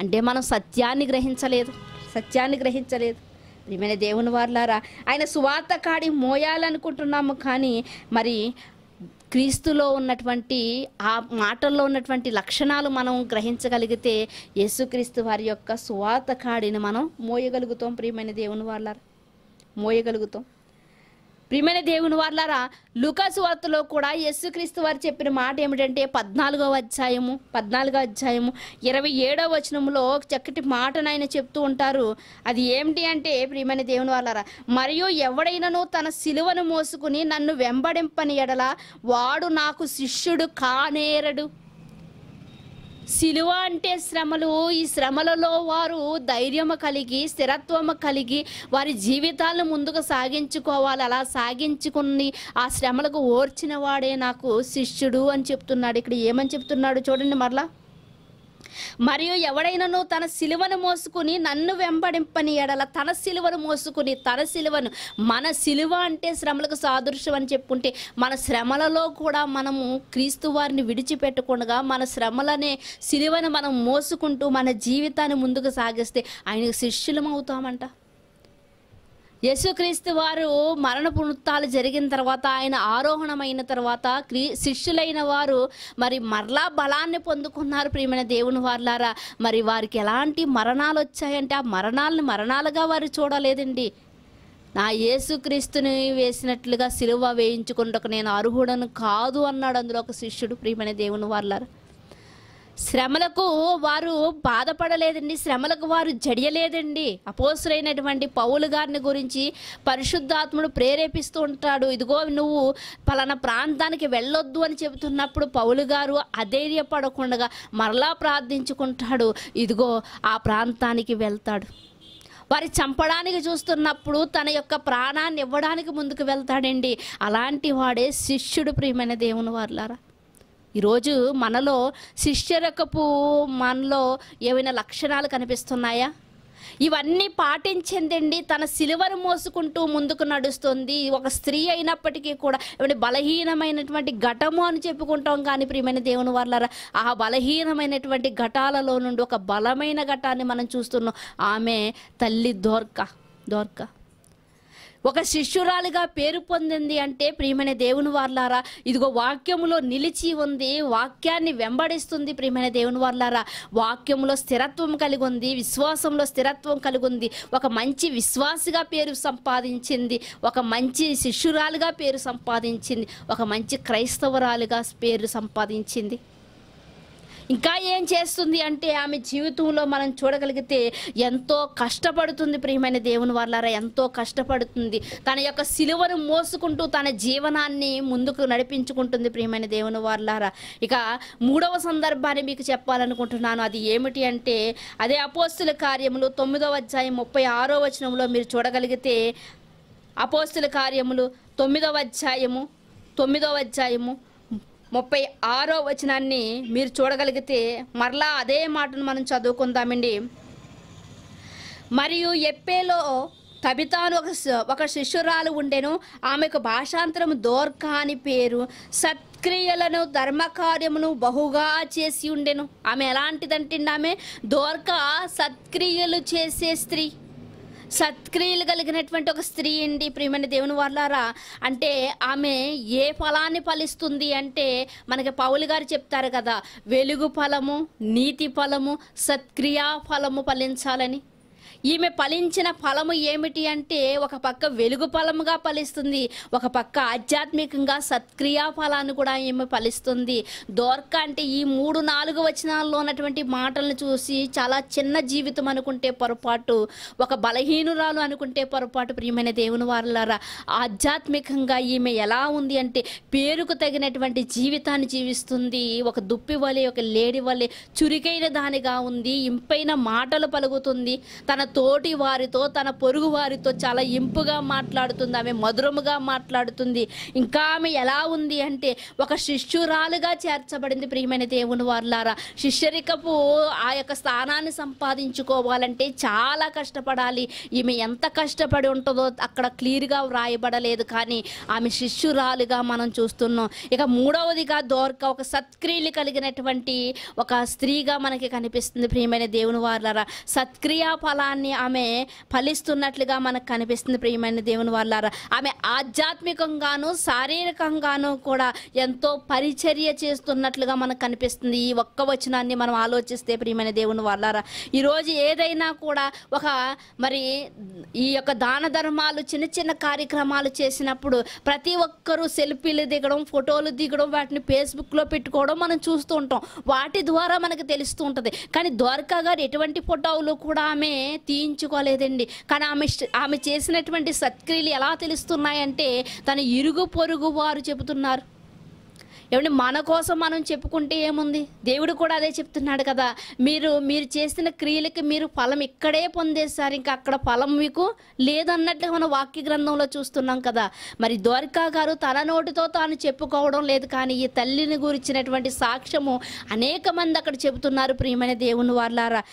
అంటే మనం సత్యాన్ని గ్రహించలేదు సత్యాన్ని గ్రహించలేదు ప్రియమైన దేవుని వార్లారా ఆయన సువార్త కాడి మోయాలనుకుంటున్నాము కానీ మరి క్రీస్తులో ఉన్నటువంటి ఆ మాటల్లో ఉన్నటువంటి లక్షణాలు మనం గ్రహించగలిగితే యేసుక్రీస్తు వారి యొక్క సువాత కాడిని మనం మోయగలుగుతాం ప్రియమైన దేవుని వాళ్ళ మోయగలుగుతాం ప్రిమైన దేవుని వార్లారా లుకాసు వార్తలో కూడా యేసుక్రీస్తు వారు చెప్పిన మాట ఏమిటంటే పద్నాలుగవ అధ్యాయము పద్నాలుగో అధ్యాయము ఇరవై ఏడవ వచనంలో చక్కటి మాటను ఆయన చెప్తూ ఉంటారు అది ఏమిటి అంటే ప్రిమైన దేవుని వార్లారా మరియు ఎవడైనను తన శిలువను మోసుకుని నన్ను వెంబడింపని ఎడల వాడు నాకు శిష్యుడు కానేరడు సిలువ అంటే శ్రమలు ఈ శ్రమలలో వారు ధైర్యము కలిగి స్థిరత్వము కలిగి వారి జీవితాలను ముందుకు సాగించుకోవాలి అలా సాగించుకుని ఆ శ్రమలకు ఓర్చిన వాడే నాకు శిష్యుడు అని చెప్తున్నాడు ఇక్కడ ఏమని చెప్తున్నాడు చూడండి మరలా మరియు ఎవడైనను తన సిలువను మోసుకుని నన్ను వెంబడింపని ఎడల తన సిలువను మోసుకుని తన సిలువను మన సిలువ అంటే శ్రమలకు సాదృశ్యం అని చెప్పుకుంటే మన శ్రమలలో కూడా మనము క్రీస్తు వారిని విడిచిపెట్టకుండా మన శ్రమలనే సిలువను మనం మోసుకుంటూ మన జీవితాన్ని ముందుకు సాగిస్తే ఆయనకు శిష్యులం అవుతామంట యేసుక్రీస్తు వారు మరణ పునృత్తాలు జరిగిన తర్వాత ఆయన ఆరోహణమైన తర్వాత క్రీ శిష్యులైన వారు మరి మరలా బలాన్ని పొందుకున్నారు ప్రియమైన దేవుని వారులారా మరి వారికి ఎలాంటి మరణాలు వచ్చాయంటే ఆ మరణాలను మరణాలుగా వారు చూడలేదండి నా యేసుక్రీస్తుని వేసినట్లుగా సిలువ వేయించుకుంటకు నేను అర్హుడను కాదు అన్నాడు అందులో ఒక శిష్యుడు ప్రియమైన దేవుని వాళ్ళారు శ్రమలకు వారు బాధపడలేదండి శ్రమలకు వారు జడియలేదండి అపోసులైనటువంటి పౌలు గారిని గురించి పరిశుద్ధాత్ముడు ప్రేరేపిస్తూ ఉంటాడు ఇదిగో నువ్వు పలానా ప్రాంతానికి వెళ్ళొద్దు అని చెబుతున్నప్పుడు పౌలు గారు అధైర్యపడకుండా మరలా ప్రార్థించుకుంటాడు ఇదిగో ఆ ప్రాంతానికి వెళ్తాడు వారి చంపడానికి చూస్తున్నప్పుడు తన యొక్క ప్రాణాన్ని ఇవ్వడానికి ముందుకు వెళ్తాడండి అలాంటి వాడే శిష్యుడు ప్రియమైన దేవుని వారులారా ఈరోజు మనలో శిష్యరకపు మనలో ఏవైనా లక్షణాలు కనిపిస్తున్నాయా ఇవన్నీ పాటించిందండి తన సిలువను మోసుకుంటూ ముందుకు నడుస్తుంది ఒక స్త్రీ అయినప్పటికీ కూడా ఏమంటే బలహీనమైనటువంటి ఘటము అని చెప్పుకుంటాం కానీ ప్రియమైన దేవుని వల్ల ఆ బలహీనమైనటువంటి ఘటాలలో నుండి ఒక బలమైన ఘటాన్ని మనం చూస్తున్నాం ఆమె తల్లి దోర్క దోర్క ఒక శిష్యురాలిగా పేరు పొందింది అంటే ప్రియమైన దేవుని వార్లారా ఇదిగో వాక్యములో నిలిచి ఉంది వాక్యాన్ని వెంబడిస్తుంది ప్రియమైన దేవుని వార్లారా వాక్యంలో స్థిరత్వం కలిగి ఉంది విశ్వాసంలో స్థిరత్వం కలిగి ఉంది ఒక మంచి విశ్వాసిగా పేరు సంపాదించింది ఒక మంచి శిష్యురాలుగా పేరు సంపాదించింది ఒక మంచి క్రైస్తవరాలుగా పేరు సంపాదించింది ఇంకా ఏం చేస్తుంది అంటే ఆమె జీవితంలో మనం చూడగలిగితే ఎంతో కష్టపడుతుంది ప్రియమైన దేవుని వాళ్ళారా ఎంతో కష్టపడుతుంది తన యొక్క సిలువను మోసుకుంటూ తన జీవనాన్ని ముందుకు నడిపించుకుంటుంది ప్రియమైన దేవుని వాళ్ళారా ఇక మూడవ సందర్భాన్ని మీకు చెప్పాలనుకుంటున్నాను అది ఏమిటి అంటే అదే అపోస్తుల కార్యములు తొమ్మిదవ అధ్యాయం ముప్పై ఆరో వచనంలో మీరు చూడగలిగితే అపోస్తుల కార్యములు తొమ్మిదవ అధ్యాయము తొమ్మిదవ అధ్యాయము ముప్పై ఆరో వచనాన్ని మీరు చూడగలిగితే మరలా అదే మాటను మనం చదువుకుందామండి మరియు ఎప్పేలో తబితాను ఒక ఒక శిష్యురాలు ఉండెను ఆమెకు భాషాంతరం దోర్కా అని పేరు సత్క్రియలను ధర్మకార్యమును బహుగా చేసి ఉండెను ఆమె ఎలాంటిదంటే ఆమె దోర్కా సత్క్రియలు చేసే స్త్రీ సత్క్రియలు కలిగినటువంటి ఒక స్త్రీ అండి ప్రియమైన దేవుని వర్లారా అంటే ఆమె ఏ ఫలాన్ని ఫలిస్తుంది అంటే మనకి పౌలు గారు చెప్తారు కదా వెలుగు ఫలము నీతి ఫలము సత్క్రియా ఫలము ఫలించాలని ఈమె ఫలించిన ఫలము ఏమిటి అంటే ఒక పక్క వెలుగు ఫలముగా ఫలిస్తుంది ఒక పక్క ఆధ్యాత్మికంగా సత్క్రియా ఫలాన్ని కూడా ఈమె ఫలిస్తుంది దోర్క అంటే ఈ మూడు నాలుగు వచనాల్లో ఉన్నటువంటి మాటలను చూసి చాలా చిన్న జీవితం అనుకుంటే పొరపాటు ఒక బలహీనురాలు అనుకుంటే పొరపాటు ప్రియమైన దేవుని వారులారా ఆధ్యాత్మికంగా ఈమె ఎలా ఉంది అంటే పేరుకు తగినటువంటి జీవితాన్ని జీవిస్తుంది ఒక దుప్పి వలె ఒక లేడి వలె చురికైన దానిగా ఉంది ఇంపైన మాటలు పలుకుతుంది తన తోటి వారితో తన పొరుగు వారితో చాలా ఇంపుగా మాట్లాడుతుంది ఆమె మధురముగా మాట్లాడుతుంది ఇంకా ఆమె ఎలా ఉంది అంటే ఒక శిష్యురాలుగా చేర్చబడింది ప్రియమైన దేవుని వారులారా శిష్యరికపు ఆ యొక్క స్థానాన్ని సంపాదించుకోవాలంటే చాలా కష్టపడాలి ఈమె ఎంత కష్టపడి ఉంటుందో అక్కడ క్లియర్గా వ్రాయబడలేదు కానీ ఆమె శిష్యురాలుగా మనం చూస్తున్నాం ఇక మూడవదిగా దోర్క ఒక సత్క్రియలు కలిగినటువంటి ఒక స్త్రీగా మనకి కనిపిస్తుంది ప్రియమైన దేవుని వారులారా సత్క్రియా ఫలా ఫలాన్ని ఆమె ఫలిస్తున్నట్లుగా మనకు కనిపిస్తుంది ప్రియమైన దేవుని వాళ్ళారా ఆమె ఆధ్యాత్మికంగాను శారీరకంగాను కూడా ఎంతో పరిచర్య చేస్తున్నట్లుగా మనకు కనిపిస్తుంది ఈ ఒక్క వచనాన్ని మనం ఆలోచిస్తే ప్రియమైన దేవుని వాళ్ళారా ఈరోజు ఏదైనా కూడా ఒక మరి ఈ యొక్క దాన ధర్మాలు చిన్న చిన్న కార్యక్రమాలు చేసినప్పుడు ప్రతి ఒక్కరూ సెల్ఫీలు దిగడం ఫోటోలు దిగడం వాటిని ఫేస్బుక్లో పెట్టుకోవడం మనం చూస్తూ ఉంటాం వాటి ద్వారా మనకు తెలుస్తూ ఉంటుంది కానీ ద్వారకా గారు ఎటువంటి ఫోటోలు కూడా ఆమె తీయించుకోలేదండి కానీ ఆమె ఆమె చేసినటువంటి సత్క్రియలు ఎలా తెలుస్తున్నాయంటే తన ఇరుగు పొరుగు వారు చెబుతున్నారు ఏమంటే మన కోసం మనం చెప్పుకుంటే ఏముంది దేవుడు కూడా అదే చెప్తున్నాడు కదా మీరు మీరు చేసిన క్రియలకి మీరు ఫలం ఇక్కడే పొందేశారు ఇంకా అక్కడ ఫలం మీకు లేదన్నట్లుగా మనం వాక్య గ్రంథంలో చూస్తున్నాం కదా మరి ద్వారికా గారు తన నోటితో తాను చెప్పుకోవడం లేదు కానీ ఈ తల్లిని గురించినటువంటి సాక్ష్యము అనేక మంది అక్కడ చెబుతున్నారు ప్రియమైన దేవుని వాళ్ళారా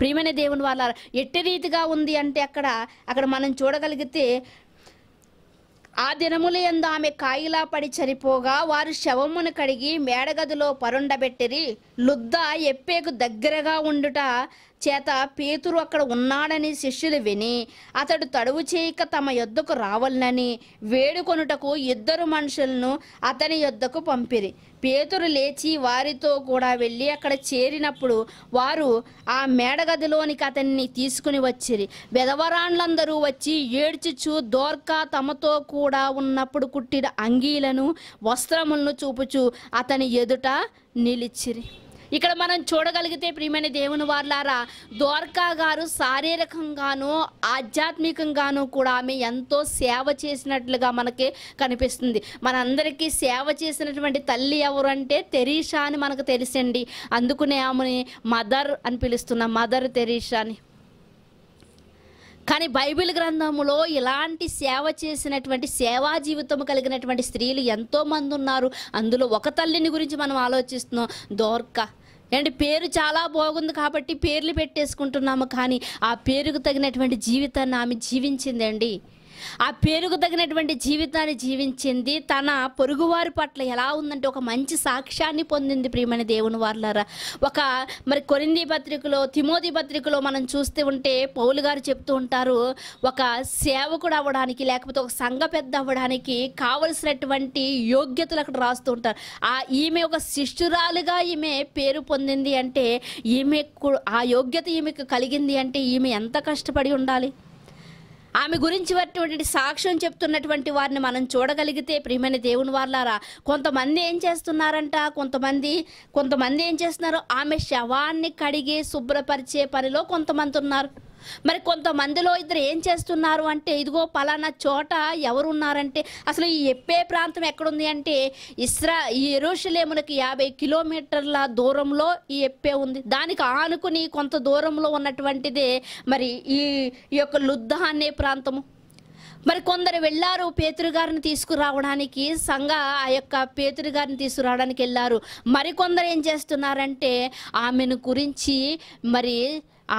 ప్రియమైన దేవుని వాళ్ళారా ఎట్టి రీతిగా ఉంది అంటే అక్కడ అక్కడ మనం చూడగలిగితే ఆ దినములు ఎందు ఆమె కాయిలా పడి చనిపోగా వారు శవమును కడిగి మేడగదిలో పరుండబెట్టిరి లుద్ద ఎప్పేకు దగ్గరగా ఉండుట చేత పేతురు అక్కడ ఉన్నాడని శిష్యులు విని అతడు తడువు చేయక తమ యొద్దకు రావాలని వేడుకొనుటకు ఇద్దరు మనుషులను అతని యొద్దకు పంపిరి పేతురు లేచి వారితో కూడా వెళ్ళి అక్కడ చేరినప్పుడు వారు ఆ మేడగదిలోనికి అతన్ని తీసుకుని వచ్చిరి వెధవరాండ్లందరూ వచ్చి ఏడ్చుచు దోర్కా తమతో కూడా ఉన్నప్పుడు కుట్టిన అంగీలను వస్త్రములను చూపుచు అతని ఎదుట నిలిచిరి ఇక్కడ మనం చూడగలిగితే ప్రియమైన దేవుని వార్లారా ద్వారకా గారు శారీరకంగాను ఆధ్యాత్మికంగాను కూడా ఆమె ఎంతో సేవ చేసినట్లుగా మనకి కనిపిస్తుంది మనందరికీ సేవ చేసినటువంటి తల్లి ఎవరు అంటే తెరీషా అని మనకు తెలిసండి అందుకునే ఆమెని మదర్ అని పిలుస్తున్న మదర్ తెరీషా అని కానీ బైబిల్ గ్రంథములో ఇలాంటి సేవ చేసినటువంటి సేవా జీవితం కలిగినటువంటి స్త్రీలు మంది ఉన్నారు అందులో ఒక తల్లిని గురించి మనం ఆలోచిస్తున్నాం దోర్క అండి పేరు చాలా బాగుంది కాబట్టి పేర్లు పెట్టేసుకుంటున్నాము కానీ ఆ పేరుకు తగినటువంటి జీవితాన్ని ఆమె జీవించిందండి ఆ పేరుకు తగినటువంటి జీవితాన్ని జీవించింది తన పొరుగువారి పట్ల ఎలా ఉందంటే ఒక మంచి సాక్ష్యాన్ని పొందింది ప్రియమైన దేవుని వాళ్ళారా ఒక మరి కొరింది పత్రికలో తిమోది పత్రికలో మనం చూస్తూ ఉంటే పౌలు గారు చెప్తూ ఉంటారు ఒక సేవకుడు అవ్వడానికి లేకపోతే ఒక సంఘ పెద్ద అవ్వడానికి కావలసినటువంటి యోగ్యతలు అక్కడ రాస్తూ ఉంటారు ఆ ఈమె ఒక శిష్యురాలుగా ఈమె పేరు పొందింది అంటే ఈమె ఆ యోగ్యత ఈమెకు కలిగింది అంటే ఈమె ఎంత కష్టపడి ఉండాలి ఆమె గురించి సాక్ష్యం చెప్తున్నటువంటి వారిని మనం చూడగలిగితే ప్రియమైన దేవుని వాళ్ళారా కొంతమంది ఏం చేస్తున్నారంట కొంతమంది కొంతమంది ఏం చేస్తున్నారు ఆమె శవాన్ని కడిగి శుభ్రపరిచే పనిలో కొంతమంది ఉన్నారు మరి కొంతమందిలో ఇద్దరు ఏం చేస్తున్నారు అంటే ఇదిగో పలానా చోట ఎవరున్నారంటే అసలు ఈ ఎప్పే ప్రాంతం ఎక్కడుంది అంటే ఇస్రా ఈ ఎరుషలేములకి యాభై కిలోమీటర్ల దూరంలో ఈ ఎప్పే ఉంది దానికి ఆనుకుని కొంత దూరంలో ఉన్నటువంటిదే మరి ఈ యొక్క లుద్దా అనే ప్రాంతము మరి కొందరు వెళ్ళారు పేతురు గారిని తీసుకురావడానికి సంఘ ఆ యొక్క పేతురు గారిని తీసుకురావడానికి వెళ్ళారు మరికొందరు ఏం చేస్తున్నారంటే ఆమెను గురించి మరి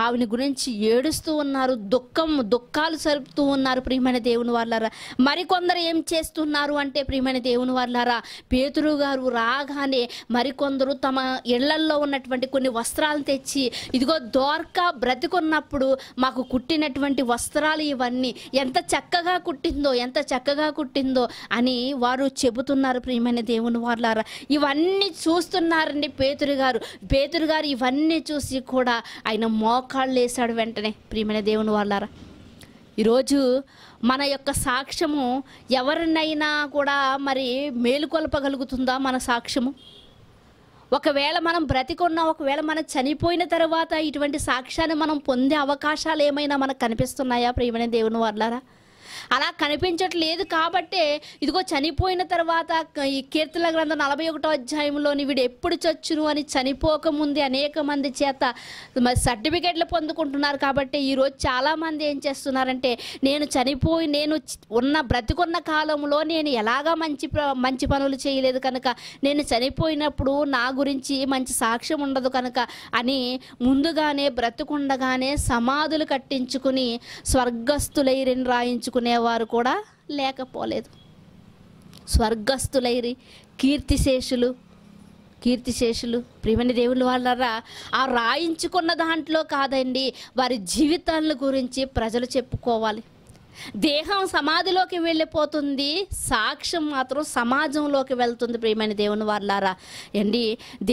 ఆవిని గురించి ఏడుస్తూ ఉన్నారు దుఃఖం దుఃఖాలు సరుపుతూ ఉన్నారు ప్రియమైన దేవుని వాళ్ళారా మరికొందరు ఏం చేస్తున్నారు అంటే ప్రియమైన దేవుని వాళ్ళారా పేతురు గారు రాగానే మరికొందరు తమ ఇళ్లల్లో ఉన్నటువంటి కొన్ని వస్త్రాలు తెచ్చి ఇదిగో దోర్క బ్రతికున్నప్పుడు మాకు కుట్టినటువంటి వస్త్రాలు ఇవన్నీ ఎంత చక్కగా కుట్టిందో ఎంత చక్కగా కుట్టిందో అని వారు చెబుతున్నారు ప్రియమైన దేవుని వాళ్ళారా ఇవన్నీ చూస్తున్నారండి పేతురు గారు పేతురు గారు ఇవన్నీ చూసి కూడా ఆయన మో మోకాళ్ళు వేశాడు వెంటనే ప్రియమైన దేవుని వాళ్ళారా ఈరోజు మన యొక్క సాక్ష్యము ఎవరినైనా కూడా మరి మేలుకొల్పగలుగుతుందా మన సాక్ష్యము ఒకవేళ మనం బ్రతికున్నా ఒకవేళ మనం చనిపోయిన తర్వాత ఇటువంటి సాక్ష్యాన్ని మనం పొందే అవకాశాలు ఏమైనా మనకు కనిపిస్తున్నాయా ప్రియమైన దేవుని వాళ్ళారా అలా కనిపించట్లేదు కాబట్టే ఇదిగో చనిపోయిన తర్వాత ఈ కీర్తన గ్రంథం నలభై ఒకటో అధ్యాయంలోని వీడు ఎప్పుడు చచ్చును అని చనిపోకముంది అనేక మంది చేత సర్టిఫికెట్లు పొందుకుంటున్నారు కాబట్టి ఈరోజు చాలామంది ఏం చేస్తున్నారంటే నేను చనిపోయి నేను ఉన్న బ్రతికున్న కాలంలో నేను ఎలాగా మంచి మంచి పనులు చేయలేదు కనుక నేను చనిపోయినప్పుడు నా గురించి మంచి సాక్ష్యం ఉండదు కనుక అని ముందుగానే బ్రతుకుండగానే సమాధులు కట్టించుకుని స్వర్గస్థులైరిని రాయించుకునే అనేవారు కూడా లేకపోలేదు స్వర్గస్థులైరి కీర్తిశేషులు కీర్తిశేషులు ప్రియమణి దేవుని వాళ్ళరా ఆ రాయించుకున్న దాంట్లో కాదండి వారి జీవితాల గురించి ప్రజలు చెప్పుకోవాలి దేహం సమాధిలోకి వెళ్ళిపోతుంది సాక్ష్యం మాత్రం సమాజంలోకి వెళ్తుంది ప్రియమైన దేవుని వాళ్ళారా అండి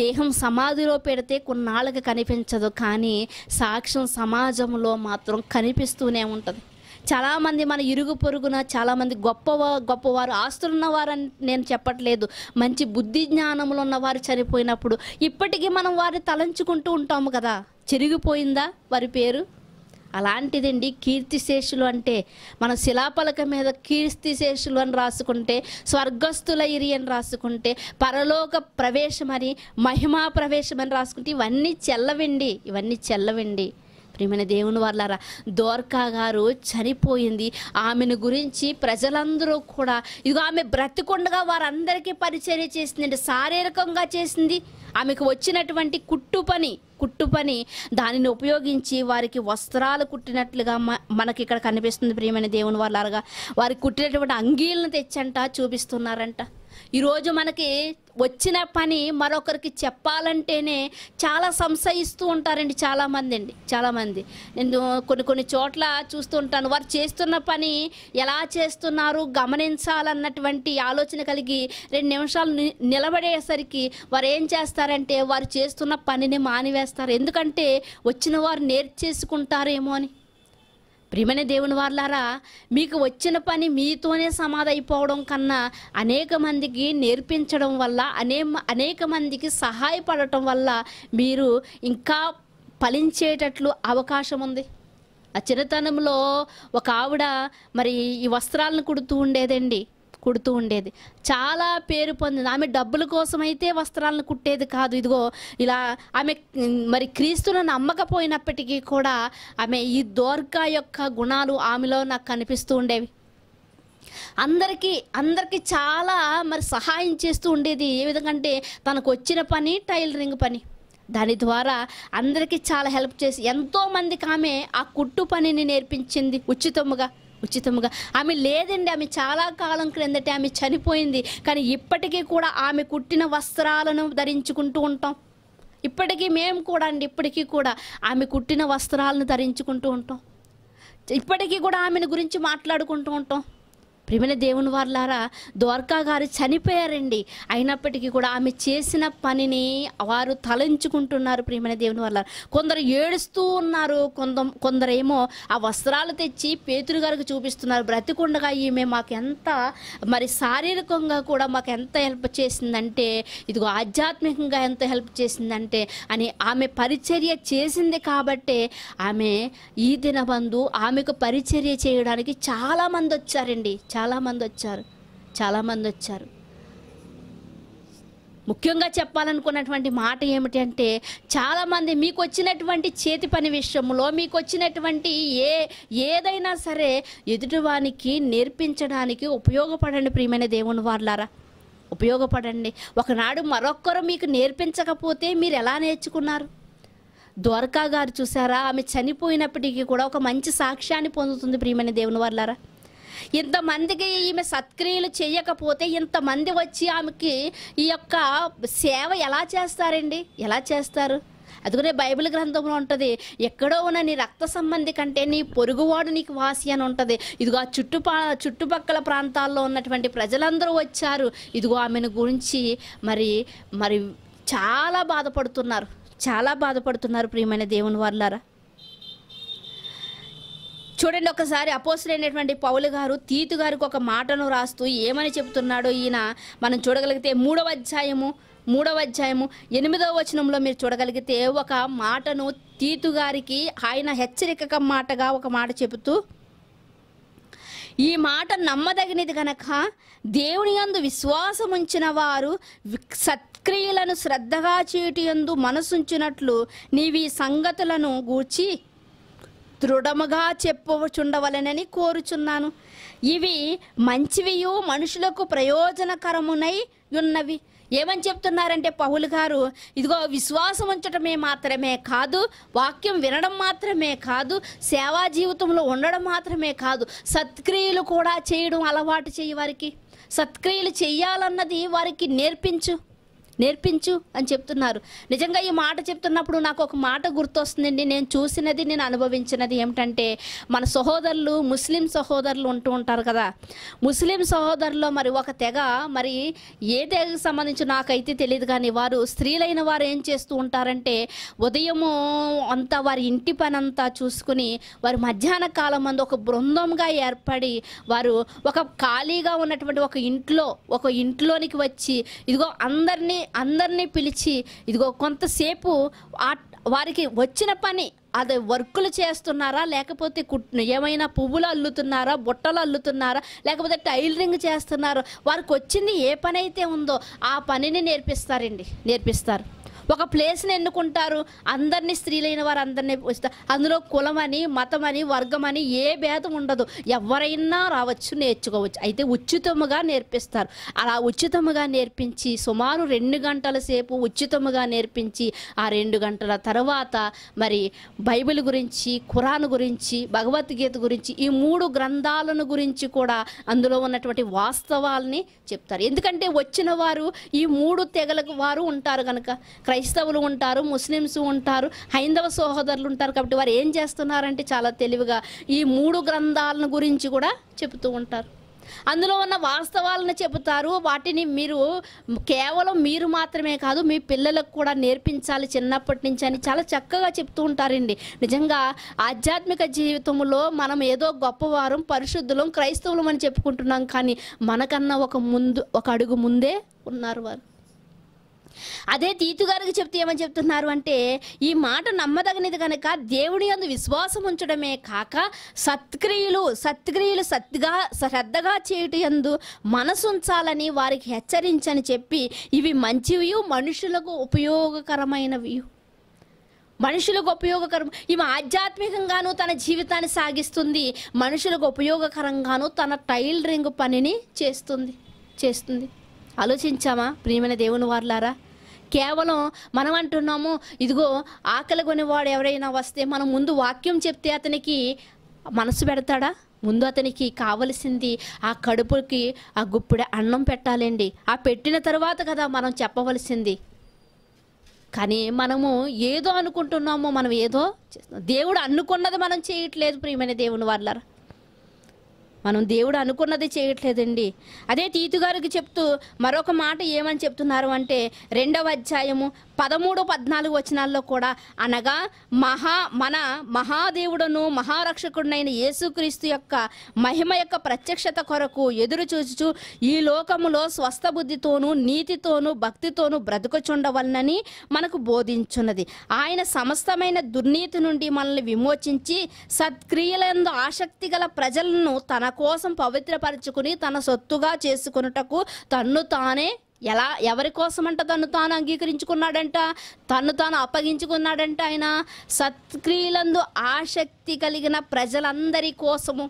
దేహం సమాధిలో పెడితే కొన్నాళ్ళకి కనిపించదు కానీ సాక్ష్యం సమాజంలో మాత్రం కనిపిస్తూనే ఉంటుంది చాలామంది మన ఇరుగు పొరుగున చాలామంది గొప్ప గొప్పవారు ఆస్తులున్న అని నేను చెప్పట్లేదు మంచి బుద్ధి జ్ఞానములు ఉన్నవారు చనిపోయినప్పుడు ఇప్పటికీ మనం వారిని తలంచుకుంటూ ఉంటాము కదా చెరిగిపోయిందా వారి పేరు అలాంటిదండి కీర్తిశేషులు అంటే మన శిలాపలక మీద కీర్తిశేషులు అని రాసుకుంటే స్వర్గస్థుల ఇరి అని రాసుకుంటే పరలోక ప్రవేశమని మహిమా ప్రవేశమని రాసుకుంటే ఇవన్నీ చెల్లవండి ఇవన్నీ చెల్లవండి ప్రియమైన దేవుని వాళ్ళారా దోర్కా గారు చనిపోయింది ఆమెను గురించి ప్రజలందరూ కూడా ఇదిగో ఆమె బ్రతికొండగా వారందరికీ పరిచర్య అంటే శారీరకంగా చేసింది ఆమెకు వచ్చినటువంటి కుట్టు పని కుట్టు పని దానిని ఉపయోగించి వారికి వస్త్రాలు కుట్టినట్లుగా మనకి ఇక్కడ కనిపిస్తుంది ప్రియమైన దేవుని వాళ్ళగా వారికి కుట్టినటువంటి అంగీలను తెచ్చంట చూపిస్తున్నారంట ఈరోజు మనకి వచ్చిన పని మరొకరికి చెప్పాలంటేనే చాలా సంశయిస్తూ ఉంటారండి చాలామంది అండి చాలామంది నేను కొన్ని కొన్ని చోట్ల చూస్తూ ఉంటాను వారు చేస్తున్న పని ఎలా చేస్తున్నారు గమనించాలన్నటువంటి ఆలోచన కలిగి రెండు నిమిషాలు నిలబడేసరికి వారు ఏం చేస్తారంటే వారు చేస్తున్న పనిని మానివేస్తారు ఎందుకంటే వచ్చిన వారు నేర్చేసుకుంటారేమో అని ప్రియమైన దేవుని వాళ్ళారా మీకు వచ్చిన పని మీతోనే సమాధైపోవడం కన్నా అనేక మందికి నేర్పించడం వల్ల అనే అనేక మందికి సహాయపడటం వల్ల మీరు ఇంకా ఫలించేటట్లు అవకాశం ఉంది ఆ చిన్నతనంలో ఒక ఆవిడ మరి ఈ వస్త్రాలను కుడుతూ ఉండేదండి కుడుతూ ఉండేది చాలా పేరు పొందింది ఆమె డబ్బుల కోసమైతే వస్త్రాలను కుట్టేది కాదు ఇదిగో ఇలా ఆమె మరి క్రీస్తును నమ్మకపోయినప్పటికీ కూడా ఆమె ఈ దోర్గా యొక్క గుణాలు ఆమెలో నాకు కనిపిస్తూ ఉండేవి అందరికీ అందరికీ చాలా మరి సహాయం చేస్తూ ఉండేది ఏ విధంగా అంటే తనకు వచ్చిన పని టైలరింగ్ పని దాని ద్వారా అందరికీ చాలా హెల్ప్ చేసి ఎంతోమందికి ఆమె ఆ కుట్టు పనిని నేర్పించింది ఉచితముగా ఉచితముగా ఆమె లేదండి ఆమె చాలా కాలం క్రిందట ఆమె చనిపోయింది కానీ ఇప్పటికీ కూడా ఆమె కుట్టిన వస్త్రాలను ధరించుకుంటూ ఉంటాం ఇప్పటికీ మేము కూడా అండి ఇప్పటికీ కూడా ఆమె కుట్టిన వస్త్రాలను ధరించుకుంటూ ఉంటాం ఇప్పటికీ కూడా ఆమెను గురించి మాట్లాడుకుంటూ ఉంటాం ప్రియమైన దేవుని వారులారా ద్వార్కా గారు చనిపోయారండి అయినప్పటికీ కూడా ఆమె చేసిన పనిని వారు తలంచుకుంటున్నారు ప్రియమైన దేవుని వారులారా కొందరు ఏడుస్తూ ఉన్నారు కొంత కొందరేమో ఆ వస్త్రాలు తెచ్చి పేతురు గారికి చూపిస్తున్నారు బ్రతికుండగా ఈమె మాకెంత మరి శారీరకంగా కూడా మాకు ఎంత హెల్ప్ చేసిందంటే ఇదిగో ఆధ్యాత్మికంగా ఎంత హెల్ప్ చేసిందంటే అని ఆమె పరిచర్య చేసింది కాబట్టే ఆమె ఈ దినబంధు ఆమెకు పరిచర్య చేయడానికి చాలామంది వచ్చారండి చాలామంది వచ్చారు చాలామంది వచ్చారు ముఖ్యంగా చెప్పాలనుకున్నటువంటి మాట ఏమిటి అంటే చాలామంది మీకు వచ్చినటువంటి చేతి పని విషయంలో మీకు వచ్చినటువంటి ఏ ఏదైనా సరే ఎదుటివానికి నేర్పించడానికి ఉపయోగపడండి ప్రియమైన దేవుని వాళ్ళారా ఉపయోగపడండి ఒకనాడు మరొక్కరు మీకు నేర్పించకపోతే మీరు ఎలా నేర్చుకున్నారు ద్వారకా గారు చూసారా ఆమె చనిపోయినప్పటికీ కూడా ఒక మంచి సాక్ష్యాన్ని పొందుతుంది ప్రియమైన దేవుని వాళ్ళారా ఇంతమందికి ఈమె సత్క్రియలు చేయకపోతే ఇంతమంది వచ్చి ఆమెకి ఈ యొక్క సేవ ఎలా చేస్తారండి ఎలా చేస్తారు అదుగునే బైబిల్ గ్రంథంలో ఉంటుంది ఎక్కడో ఉన్న నీ రక్త సంబంధి కంటే నీ పొరుగువాడు నీకు వాసి అని ఉంటుంది ఇదిగో ఆ చుట్టుపా చుట్టుపక్కల ప్రాంతాల్లో ఉన్నటువంటి ప్రజలందరూ వచ్చారు ఇదిగో ఆమెను గురించి మరి మరి చాలా బాధపడుతున్నారు చాలా బాధపడుతున్నారు ప్రియమైన దేవుని వాళ్ళారా చూడండి ఒకసారి అయినటువంటి పౌలు గారు తీతు గారికి ఒక మాటను రాస్తూ ఏమని చెబుతున్నాడో ఈయన మనం చూడగలిగితే మూడవ అధ్యాయము మూడవ అధ్యాయము ఎనిమిదవ వచనంలో మీరు చూడగలిగితే ఒక మాటను తీతు గారికి ఆయన హెచ్చరిక మాటగా ఒక మాట చెబుతూ ఈ మాట నమ్మదగినది కనుక దేవుని అందు విశ్వాసముంచిన వారు సత్క్రియలను శ్రద్ధగా చేటి అందు మనసుంచినట్లు నీవి సంగతులను గూర్చి దృఢముగా చెప్పుచుండవలనని కోరుచున్నాను ఇవి మంచివియు మనుషులకు ప్రయోజనకరమునై ఉన్నవి ఏమని చెప్తున్నారంటే పౌలు గారు ఇదిగో విశ్వాసం ఉంచటమే మాత్రమే కాదు వాక్యం వినడం మాత్రమే కాదు సేవా జీవితంలో ఉండడం మాత్రమే కాదు సత్క్రియలు కూడా చేయడం అలవాటు చేయి వారికి సత్క్రియలు చేయాలన్నది వారికి నేర్పించు నేర్పించు అని చెప్తున్నారు నిజంగా ఈ మాట చెప్తున్నప్పుడు నాకు ఒక మాట గుర్తొస్తుందండి నేను చూసినది నేను అనుభవించినది ఏమిటంటే మన సహోదరులు ముస్లిం సహోదరులు ఉంటూ ఉంటారు కదా ముస్లిం సహోదరులో మరి ఒక తెగ మరి ఏ తెగకు సంబంధించి నాకైతే తెలియదు కానీ వారు స్త్రీలైన వారు ఏం చేస్తూ ఉంటారంటే ఉదయము అంతా వారి ఇంటి పని అంతా చూసుకుని వారు మధ్యాహ్న కాలం మంది ఒక బృందంగా ఏర్పడి వారు ఒక ఖాళీగా ఉన్నటువంటి ఒక ఇంట్లో ఒక ఇంట్లోనికి వచ్చి ఇదిగో అందరినీ అందరినీ పిలిచి ఇదిగో కొంతసేపు వారికి వచ్చిన పని అది వర్కులు చేస్తున్నారా లేకపోతే కుట్ ఏమైనా పువ్వులు అల్లుతున్నారా బుట్టలు అల్లుతున్నారా లేకపోతే టైలరింగ్ చేస్తున్నారా వారికి వచ్చింది ఏ పని అయితే ఉందో ఆ పనిని నేర్పిస్తారండి నేర్పిస్తారు ఒక ప్లేస్ని ఎన్నుకుంటారు అందరినీ స్త్రీలైన వారు అందరినీ అందులో కులమని మతమని వర్గమని ఏ భేదం ఉండదు ఎవరైనా రావచ్చు నేర్చుకోవచ్చు అయితే ఉచితముగా నేర్పిస్తారు అలా ఉచితముగా నేర్పించి సుమారు రెండు గంటల సేపు ఉచితముగా నేర్పించి ఆ రెండు గంటల తర్వాత మరి బైబిల్ గురించి ఖురాన్ గురించి భగవద్గీత గురించి ఈ మూడు గ్రంథాలను గురించి కూడా అందులో ఉన్నటువంటి వాస్తవాల్ని చెప్తారు ఎందుకంటే వచ్చిన వారు ఈ మూడు తెగలకు వారు ఉంటారు కనుక క్రైస్తవులు ఉంటారు ముస్లిమ్స్ ఉంటారు హైందవ సహోదరులు ఉంటారు కాబట్టి వారు ఏం చేస్తున్నారంటే చాలా తెలివిగా ఈ మూడు గ్రంథాలను గురించి కూడా చెబుతూ ఉంటారు అందులో ఉన్న వాస్తవాలను చెబుతారు వాటిని మీరు కేవలం మీరు మాత్రమే కాదు మీ పిల్లలకు కూడా నేర్పించాలి చిన్నప్పటి నుంచి అని చాలా చక్కగా చెప్తూ ఉంటారండి నిజంగా ఆధ్యాత్మిక జీవితంలో మనం ఏదో గొప్పవారం పరిశుద్ధులం క్రైస్తవులం అని చెప్పుకుంటున్నాం కానీ మనకన్నా ఒక ముందు ఒక అడుగు ముందే ఉన్నారు వారు అదే గారికి చెప్తే ఏమని చెప్తున్నారు అంటే ఈ మాట నమ్మదగినది కనుక దేవుడి అందు విశ్వాసం ఉంచడమే కాక సత్క్రియలు సత్క్రియలు సత్గా శ్రద్ధగా చేయుట ఎందు మనసు ఉంచాలని వారికి హెచ్చరించని చెప్పి ఇవి మంచివి మనుషులకు ఉపయోగకరమైనవి మనుషులకు ఉపయోగకరం ఈమె ఆధ్యాత్మికంగాను తన జీవితాన్ని సాగిస్తుంది మనుషులకు ఉపయోగకరంగాను తన టైలరింగ్ పనిని చేస్తుంది చేస్తుంది ఆలోచించామా ప్రియమైన దేవుని వారులారా కేవలం మనం అంటున్నాము ఇదిగో ఆకలి కొనివాడు ఎవరైనా వస్తే మనం ముందు వాక్యం చెప్తే అతనికి మనసు పెడతాడా ముందు అతనికి కావలసింది ఆ కడుపుకి ఆ గుప్పిడ అన్నం పెట్టాలండి ఆ పెట్టిన తర్వాత కదా మనం చెప్పవలసింది కానీ మనము ఏదో అనుకుంటున్నామో మనం ఏదో దేవుడు అనుకున్నది మనం చేయట్లేదు ప్రియమైన దేవుని వాళ్ళారు మనం దేవుడు అనుకున్నది చేయట్లేదండి అదే తీతుగారికి చెప్తూ మరొక మాట ఏమని చెప్తున్నారు అంటే రెండవ అధ్యాయము పదమూడు పద్నాలుగు వచనాల్లో కూడా అనగా మహా మన మహాదేవుడును మహారక్షకుడైన యేసుక్రీస్తు యొక్క మహిమ యొక్క ప్రత్యక్షత కొరకు ఎదురు చూచుచు ఈ లోకములో స్వస్థ బుద్ధితోనూ నీతితోనూ భక్తితోనూ బ్రతుకుచుండవలనని మనకు బోధించున్నది ఆయన సమస్తమైన దుర్నీతి నుండి మనల్ని విమోచించి సత్క్రియలందు ఆసక్తి గల ప్రజలను తన కోసం పవిత్రపరచుకుని తన సొత్తుగా చేసుకున్నటకు తన్ను తానే ఎలా ఎవరి కోసమంట తను తాను అంగీకరించుకున్నాడంట తను తాను అప్పగించుకున్నాడంట ఆయన సత్క్రియలందు ఆసక్తి కలిగిన ప్రజలందరి కోసము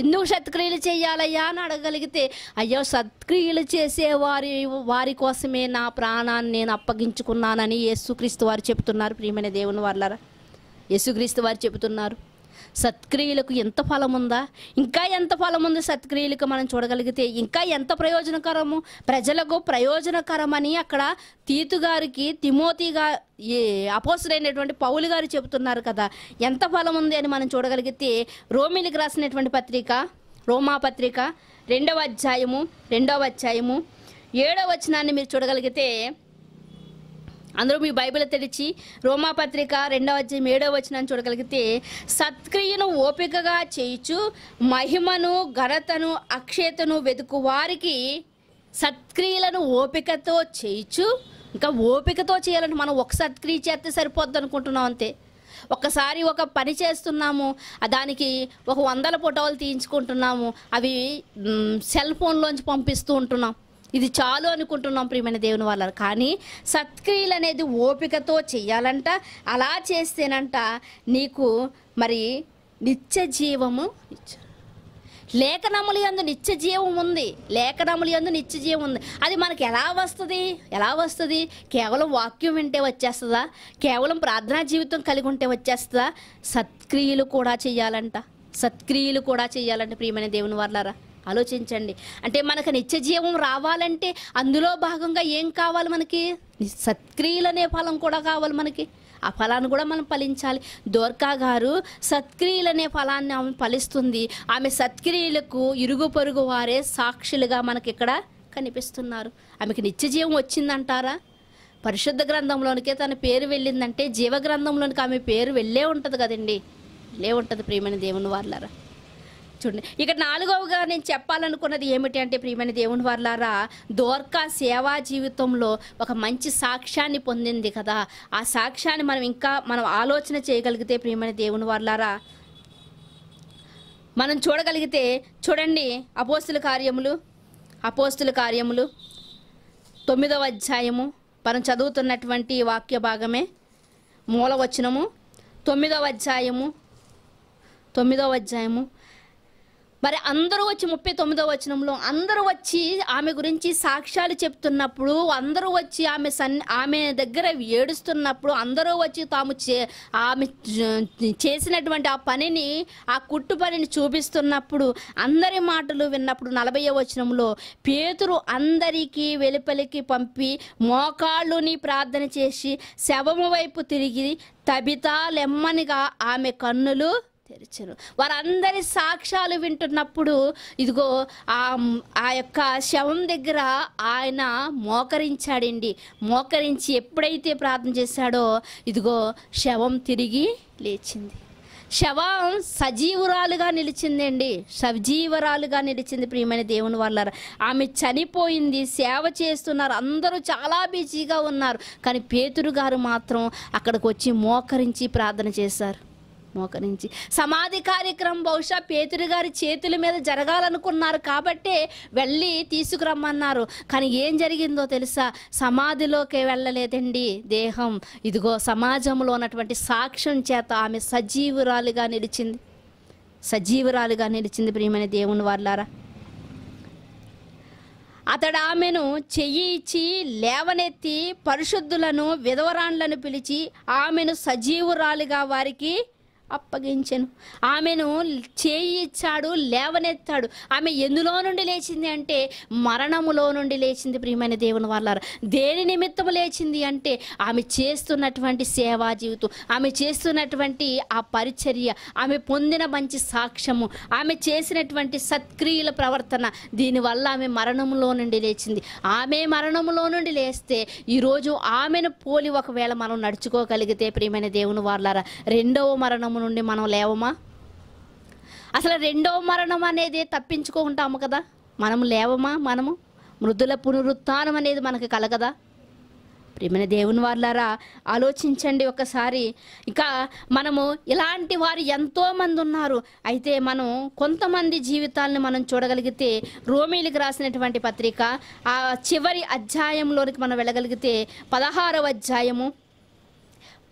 ఎందుకు సత్క్రియలు చేయాలయ్యా అని అడగలిగితే అయ్యో సత్క్రియలు చేసే వారి వారి కోసమే నా ప్రాణాన్ని నేను అప్పగించుకున్నానని యేసుక్రీస్తు వారు చెప్తున్నారు ప్రియమైన దేవుని వర్లరా యేసుక్రీస్తు వారు చెబుతున్నారు సత్క్రియలకు ఎంత ఫలం ఉందా ఇంకా ఎంత ఫలం ఉంది సత్క్రియలకు మనం చూడగలిగితే ఇంకా ఎంత ప్రయోజనకరము ప్రజలకు ప్రయోజనకరమని అక్కడ తీతు గారికి తిమోతి గారు అపోసరైనటువంటి పౌలు గారు చెబుతున్నారు కదా ఎంత ఫలం ఉంది అని మనం చూడగలిగితే రోమిలికి రాసినటువంటి పత్రిక రోమా పత్రిక రెండవ అధ్యాయము రెండవ అధ్యాయము ఏడవ వచనాన్ని మీరు చూడగలిగితే అందరూ మీ బైబిల్ తెరిచి రోమాపత్రిక రెండవ అధ్యాయం ఏడవ వచ్చిన చూడగలిగితే సత్క్రియను ఓపికగా చేయిచు మహిమను ఘనతను అక్షయతను వెతుకు వారికి సత్క్రియలను ఓపికతో చేయిచు ఇంకా ఓపికతో చేయాలంటే మనం ఒక సత్క్రియ చేస్తే సరిపోద్ది అనుకుంటున్నాం అంతే ఒకసారి ఒక పని చేస్తున్నాము దానికి ఒక వందల ఫోటోలు తీయించుకుంటున్నాము అవి సెల్ ఫోన్లోంచి పంపిస్తూ ఉంటున్నాం ఇది చాలు అనుకుంటున్నాం ప్రియమైన దేవుని వాళ్ళ కానీ సత్క్రియలు అనేది ఓపికతో చెయ్యాలంట అలా చేస్తేనంట నీకు మరి నిత్య జీవము లేఖనములు ఎందు నిత్య జీవం ఉంది లేఖనములు ఎందు నిత్య జీవం ఉంది అది మనకి ఎలా వస్తుంది ఎలా వస్తుంది కేవలం వాక్యం వింటే వచ్చేస్తుందా కేవలం ప్రార్థనా జీవితం కలిగి ఉంటే వచ్చేస్తుందా సత్క్రియలు కూడా చేయాలంట సత్క్రియలు కూడా చెయ్యాలంటే ప్రియమైన దేవుని వర్లారా ఆలోచించండి అంటే మనకు నిత్య జీవం రావాలంటే అందులో భాగంగా ఏం కావాలి మనకి సత్క్రియలనే ఫలం కూడా కావాలి మనకి ఆ ఫలాన్ని కూడా మనం ఫలించాలి దోర్కా గారు సత్క్రియలనే ఫలాన్ని ఆమె ఫలిస్తుంది ఆమె సత్క్రియలకు ఇరుగు పొరుగు వారే సాక్షులుగా మనకి ఇక్కడ కనిపిస్తున్నారు ఆమెకి నిత్యజీవం వచ్చిందంటారా పరిశుద్ధ గ్రంథంలోనికే తన పేరు వెళ్ళిందంటే జీవ గ్రంథంలోనికి ఆమె పేరు వెళ్ళే ఉంటుంది కదండి వెళ్ళే ఉంటుంది ప్రియమైన దేవుని వాళ్ళారా చూడండి ఇక నాలుగవగా నేను చెప్పాలనుకున్నది ఏమిటి అంటే ప్రియమైన దేవుని వర్లారా దోర్కా సేవా జీవితంలో ఒక మంచి సాక్ష్యాన్ని పొందింది కదా ఆ సాక్ష్యాన్ని మనం ఇంకా మనం ఆలోచన చేయగలిగితే ప్రియమైన దేవుని వర్లారా మనం చూడగలిగితే చూడండి అపోస్తుల కార్యములు అపోస్తుల కార్యములు తొమ్మిదవ అధ్యాయము మనం చదువుతున్నటువంటి వాక్య భాగమే మూలవచనము తొమ్మిదవ అధ్యాయము తొమ్మిదవ అధ్యాయము మరి అందరూ వచ్చి ముప్పై తొమ్మిదో వచనంలో అందరూ వచ్చి ఆమె గురించి సాక్ష్యాలు చెప్తున్నప్పుడు అందరూ వచ్చి ఆమె సన్ ఆమె దగ్గర ఏడుస్తున్నప్పుడు అందరూ వచ్చి తాము చే ఆమె చేసినటువంటి ఆ పనిని ఆ కుట్టు పనిని చూపిస్తున్నప్పుడు అందరి మాటలు విన్నప్పుడు నలభై వచనంలో పేతురు అందరికీ వెలుపలికి పంపి మోకాళ్ళుని ప్రార్థన చేసి శవము వైపు తిరిగి తబితా లెమ్మనిగా ఆమె కన్నులు తెరిచను వారందరి సాక్ష్యాలు వింటున్నప్పుడు ఇదిగో ఆ ఆ యొక్క శవం దగ్గర ఆయన మోకరించాడండి మోకరించి ఎప్పుడైతే ప్రార్థన చేశాడో ఇదిగో శవం తిరిగి లేచింది శవం సజీవురాలుగా నిలిచిందండి సజీవరాలుగా నిలిచింది ప్రియమైన దేవుని వల్ల ఆమె చనిపోయింది సేవ చేస్తున్నారు అందరూ చాలా బిజీగా ఉన్నారు కానీ పేతురు గారు మాత్రం అక్కడికి వచ్చి మోకరించి ప్రార్థన చేశారు మోకరించి సమాధి కార్యక్రమం బహుశా పేతురు గారి చేతుల మీద జరగాలనుకున్నారు కాబట్టే వెళ్ళి తీసుకురమ్మన్నారు కానీ ఏం జరిగిందో తెలుసా సమాధిలోకి వెళ్ళలేదండి దేహం ఇదిగో సమాజంలో ఉన్నటువంటి సాక్ష్యం చేత ఆమె సజీవురాలుగా నిలిచింది సజీవురాలుగా నిలిచింది ప్రియమైన దేవుని వాళ్ళారా అతడు ఆమెను చెయ్యి ఇచ్చి లేవనెత్తి పరిశుద్ధులను విధవరాన్లను పిలిచి ఆమెను సజీవురాలిగా వారికి అప్పగించను ఆమెను చేయి ఇచ్చాడు లేవనెత్తాడు ఆమె ఎందులో నుండి లేచింది అంటే మరణములో నుండి లేచింది ప్రియమైన దేవుని వాళ్ళ దేని నిమిత్తం లేచింది అంటే ఆమె చేస్తున్నటువంటి సేవా జీవితం ఆమె చేస్తున్నటువంటి ఆ పరిచర్య ఆమె పొందిన మంచి సాక్ష్యము ఆమె చేసినటువంటి సత్క్రియల ప్రవర్తన దీనివల్ల ఆమె మరణములో నుండి లేచింది ఆమె మరణములో నుండి లేస్తే ఈరోజు ఆమెను పోలి ఒకవేళ మనం నడుచుకోగలిగితే ప్రియమైన దేవుని వాళ్ళారా రెండవ మరణం మరణము నుండి మనం లేవమా అసలు రెండో మరణం అనేది తప్పించుకుంటాము కదా మనం లేవమా మనము మృదుల పునరుత్నం అనేది మనకు కలగదా ప్రేమైన దేవుని వాళ్ళారా ఆలోచించండి ఒకసారి ఇంకా మనము ఇలాంటి వారు ఎంతోమంది ఉన్నారు అయితే మనం కొంతమంది జీవితాలను మనం చూడగలిగితే రోమిలికి రాసినటువంటి పత్రిక ఆ చివరి అధ్యాయంలోనికి మనం వెళ్ళగలిగితే పదహారవ అధ్యాయము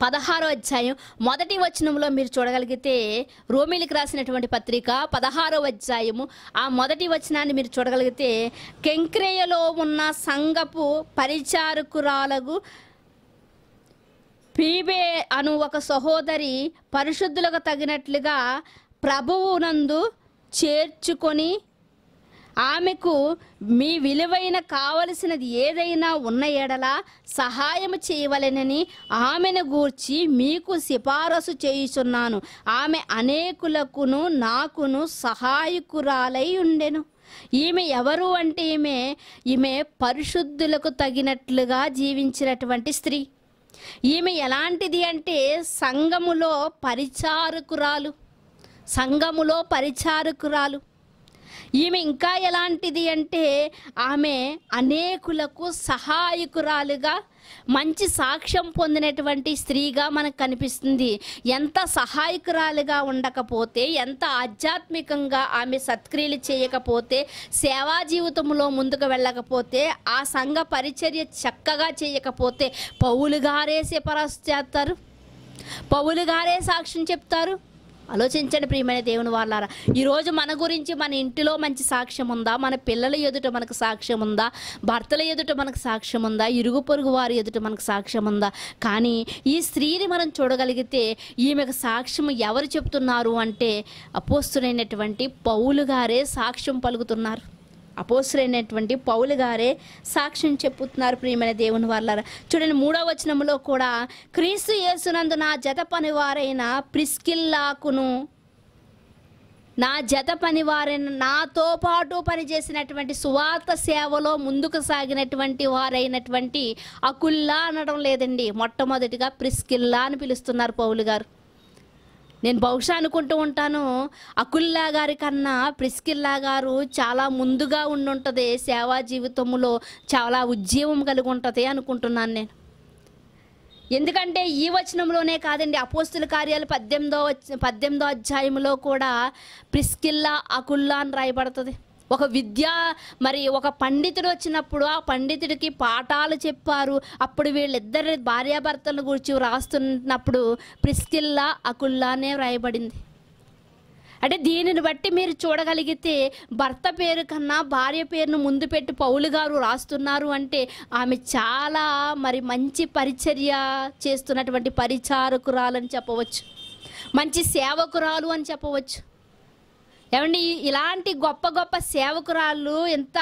పదహారో అధ్యాయం మొదటి వచనంలో మీరు చూడగలిగితే రోమిలికి రాసినటువంటి పత్రిక పదహారో అధ్యాయము ఆ మొదటి వచనాన్ని మీరు చూడగలిగితే కెంక్రేయలో ఉన్న సంగపు పరిచారకురాలకు పీబే అను ఒక సహోదరి పరిశుద్ధులకు తగినట్లుగా ప్రభువునందు చేర్చుకొని ఆమెకు మీ విలువైన కావలసినది ఏదైనా ఉన్న ఎడలా సహాయం చేయవలెనని ఆమెను గూర్చి మీకు సిఫారసు చేయుచున్నాను ఆమె అనేకులకును నాకును సహాయకురాలై ఉండెను ఈమె ఎవరు అంటే ఈమె ఈమె పరిశుద్ధులకు తగినట్లుగా జీవించినటువంటి స్త్రీ ఈమె ఎలాంటిది అంటే సంఘములో పరిచారకురాలు సంఘములో పరిచారకురాలు ఈమె ఇంకా ఎలాంటిది అంటే ఆమె అనేకులకు సహాయకురాలుగా మంచి సాక్ష్యం పొందినటువంటి స్త్రీగా మనకు కనిపిస్తుంది ఎంత సహాయకురాలుగా ఉండకపోతే ఎంత ఆధ్యాత్మికంగా ఆమె సత్క్రియలు చేయకపోతే సేవా జీవితంలో ముందుకు వెళ్ళకపోతే ఆ సంఘ పరిచర్య చక్కగా చేయకపోతే పౌలు గారే సిఫారసు చేస్తారు పౌలు గారే సాక్ష్యం చెప్తారు ఆలోచించండి ప్రియమైన దేవుని వాళ్ళారా ఈరోజు మన గురించి మన ఇంటిలో మంచి సాక్ష్యం ఉందా మన పిల్లల ఎదుట మనకు సాక్ష్యం ఉందా భర్తల ఎదుట మనకు సాక్ష్యం ఉందా ఇరుగు పొరుగు వారి ఎదుట మనకు సాక్ష్యం ఉందా కానీ ఈ స్త్రీని మనం చూడగలిగితే ఈమెకు సాక్ష్యం ఎవరు చెప్తున్నారు అంటే అపోస్తునైనటువంటి పౌలు గారే సాక్ష్యం పలుకుతున్నారు అపోసులైనటువంటి పౌలు గారే సాక్ష్యం చెప్పుతున్నారు ప్రియమైన దేవుని వాళ్ళారా చూడండి మూడవ వచనంలో కూడా క్రీస్తు యేసునందు నా జత పని వారైన ప్రిస్కిల్లాకును నా జత పని వారైన నాతో పాటు పనిచేసినటువంటి సువార్త సేవలో ముందుకు సాగినటువంటి వారైనటువంటి అకుల్లా అనడం లేదండి మొట్టమొదటిగా ప్రిస్కిల్లా అని పిలుస్తున్నారు పౌలు గారు నేను బహుశా అనుకుంటూ ఉంటాను అకుల్లా గారి కన్నా ప్రిస్కిల్లా గారు చాలా ముందుగా ఉండుంటుంది సేవా జీవితంలో చాలా ఉద్యమం కలిగి ఉంటుంది అనుకుంటున్నాను నేను ఎందుకంటే ఈ వచనంలోనే కాదండి అపోస్తుల కార్యాలు పద్దెనిమిదో పద్దెనిమిదో అధ్యాయంలో కూడా ప్రిస్కిల్లా అకుల్లా అని రాయబడుతుంది ఒక విద్య మరి ఒక పండితుడు వచ్చినప్పుడు ఆ పండితుడికి పాఠాలు చెప్పారు అప్పుడు వీళ్ళిద్దరి భార్యాభర్తల గురించి రాస్తున్నప్పుడు ప్రిస్కిల్లా అకుల్లానే వ్రాయబడింది అంటే దీనిని బట్టి మీరు చూడగలిగితే భర్త పేరు కన్నా భార్య పేరును ముందు పెట్టి పౌలు గారు రాస్తున్నారు అంటే ఆమె చాలా మరి మంచి పరిచర్య చేస్తున్నటువంటి పరిచారకురాలని చెప్పవచ్చు మంచి సేవకురాలు అని చెప్పవచ్చు ఏమండి ఇలాంటి గొప్ప గొప్ప సేవకురాళ్ళు ఇంత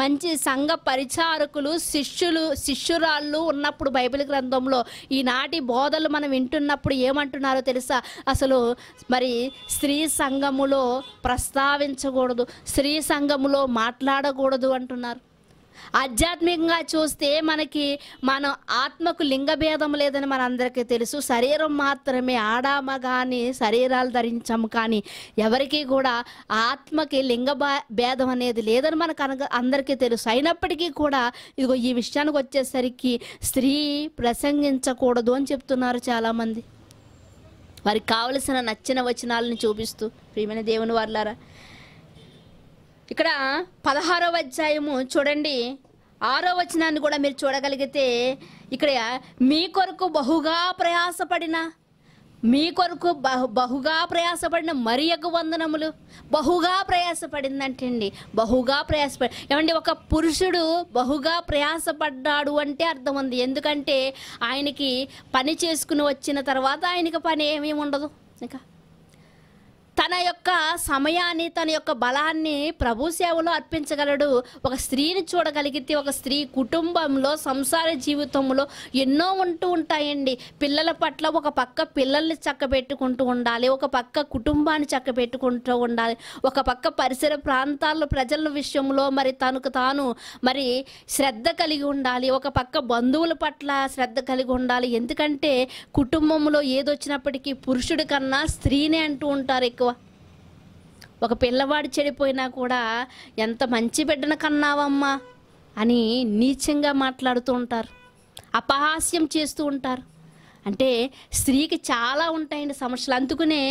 మంచి సంఘ పరిచారకులు శిష్యులు శిష్యురాళ్ళు ఉన్నప్పుడు బైబిల్ గ్రంథంలో ఈనాటి బోధలు మనం వింటున్నప్పుడు ఏమంటున్నారో తెలుసా అసలు మరి స్త్రీ సంఘములో ప్రస్తావించకూడదు స్త్రీ సంఘములో మాట్లాడకూడదు అంటున్నారు ఆధ్యాత్మికంగా చూస్తే మనకి మనం ఆత్మకు లింగభేదం లేదని మన అందరికీ తెలుసు శరీరం మాత్రమే ఆడామ కానీ శరీరాలు ధరించాము కానీ ఎవరికీ కూడా ఆత్మకి లింగ భేదం అనేది లేదని మనకు అనగ అందరికీ తెలుసు అయినప్పటికీ కూడా ఇదిగో ఈ విషయానికి వచ్చేసరికి స్త్రీ ప్రసంగించకూడదు అని చెప్తున్నారు చాలామంది వారికి కావలసిన నచ్చిన వచనాలను చూపిస్తూ ప్రియమైన దేవుని వాళ్ళారా ఇక్కడ పదహారవ అధ్యాయము చూడండి ఆరో వచనాన్ని కూడా మీరు చూడగలిగితే ఇక్కడ మీ కొరకు బహుగా ప్రయాసపడిన మీ కొరకు బహు బహుగా ప్రయాసపడిన మరి యొక్క వందనములు బహుగా ప్రయాసపడిందంటే అండి బహుగా ప్రయాసపడి ఏమండి ఒక పురుషుడు బహుగా ప్రయాసపడ్డాడు అంటే అర్థం ఉంది ఎందుకంటే ఆయనకి పని చేసుకుని వచ్చిన తర్వాత ఆయనకి పని ఏమీ ఉండదు ఇంకా తన యొక్క సమయాన్ని తన యొక్క బలాన్ని ప్రభు సేవలో అర్పించగలడు ఒక స్త్రీని చూడగలిగితే ఒక స్త్రీ కుటుంబంలో సంసార జీవితంలో ఎన్నో ఉంటూ ఉంటాయండి పిల్లల పట్ల ఒక పక్క పిల్లల్ని చక్కబెట్టుకుంటూ ఉండాలి ఒక పక్క కుటుంబాన్ని చక్కబెట్టుకుంటూ ఉండాలి ఒక పక్క పరిసర ప్రాంతాల్లో ప్రజల విషయంలో మరి తనకు తాను మరి శ్రద్ధ కలిగి ఉండాలి ఒక పక్క బంధువుల పట్ల శ్రద్ధ కలిగి ఉండాలి ఎందుకంటే కుటుంబంలో ఏదొచ్చినప్పటికీ పురుషుడి కన్నా స్త్రీనే అంటూ ఉంటారు ఎక్కువ ఒక పిల్లవాడు చెడిపోయినా కూడా ఎంత మంచి బిడ్డను కన్నావమ్మా అని నీచంగా మాట్లాడుతూ ఉంటారు అపహాస్యం చేస్తూ ఉంటారు అంటే స్త్రీకి చాలా ఉంటాయండి సమస్యలు అందుకునే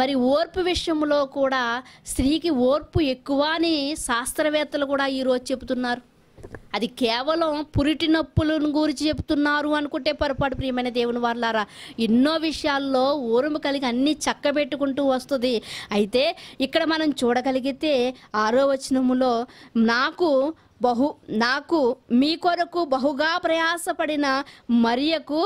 మరి ఓర్పు విషయంలో కూడా స్త్రీకి ఓర్పు ఎక్కువ అని శాస్త్రవేత్తలు కూడా ఈరోజు చెబుతున్నారు అది కేవలం పురిటి నొప్పులను గురించి చెప్తున్నారు అనుకుంటే పొరపాటు ప్రియమైన దేవుని వాళ్ళారా ఎన్నో విషయాల్లో ఊరము కలిగి అన్నీ చక్కబెట్టుకుంటూ వస్తుంది అయితే ఇక్కడ మనం చూడగలిగితే ఆరో వచనములో నాకు బహు నాకు మీ కొరకు బహుగా ప్రయాసపడిన మరియకు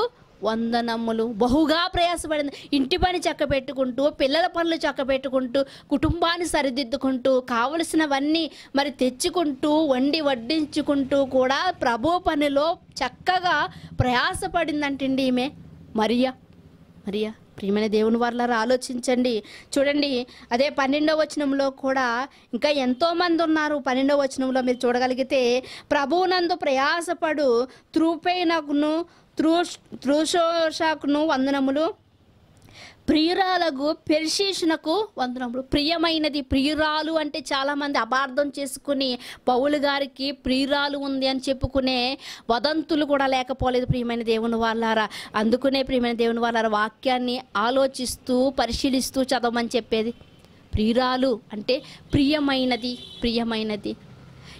వందనమ్ములు బహుగా ప్రయాసపడింది ఇంటి పని చక్క పెట్టుకుంటూ పిల్లల పనులు చక్క పెట్టుకుంటూ కుటుంబాన్ని సరిదిద్దుకుంటూ కావలసినవన్నీ మరి తెచ్చుకుంటూ వండి వడ్డించుకుంటూ కూడా ప్రభు పనిలో చక్కగా ప్రయాసపడిందంటండి ఈమె మరియా మరియా ప్రియమైన దేవుని వారిలారా ఆలోచించండి చూడండి అదే పన్నెండవ వచనంలో కూడా ఇంకా ఎంతోమంది ఉన్నారు పన్నెండవ వచనంలో మీరు చూడగలిగితే ప్రభువునందు ప్రయాసపడు త్రూపైనను త్రూష్ త్రూషోషాకును వందనములు ప్రియురాలకు పెర్షీషునకు వందనములు ప్రియమైనది ప్రియురాలు అంటే చాలామంది అపార్థం చేసుకుని పౌలు గారికి ప్రియురాలు ఉంది అని చెప్పుకునే వదంతులు కూడా లేకపోలేదు ప్రియమైన దేవుని వాళ్ళారా అందుకునే ప్రియమైన దేవుని వాళ్ళారా వాక్యాన్ని ఆలోచిస్తూ పరిశీలిస్తూ చదవమని చెప్పేది ప్రియురాలు అంటే ప్రియమైనది ప్రియమైనది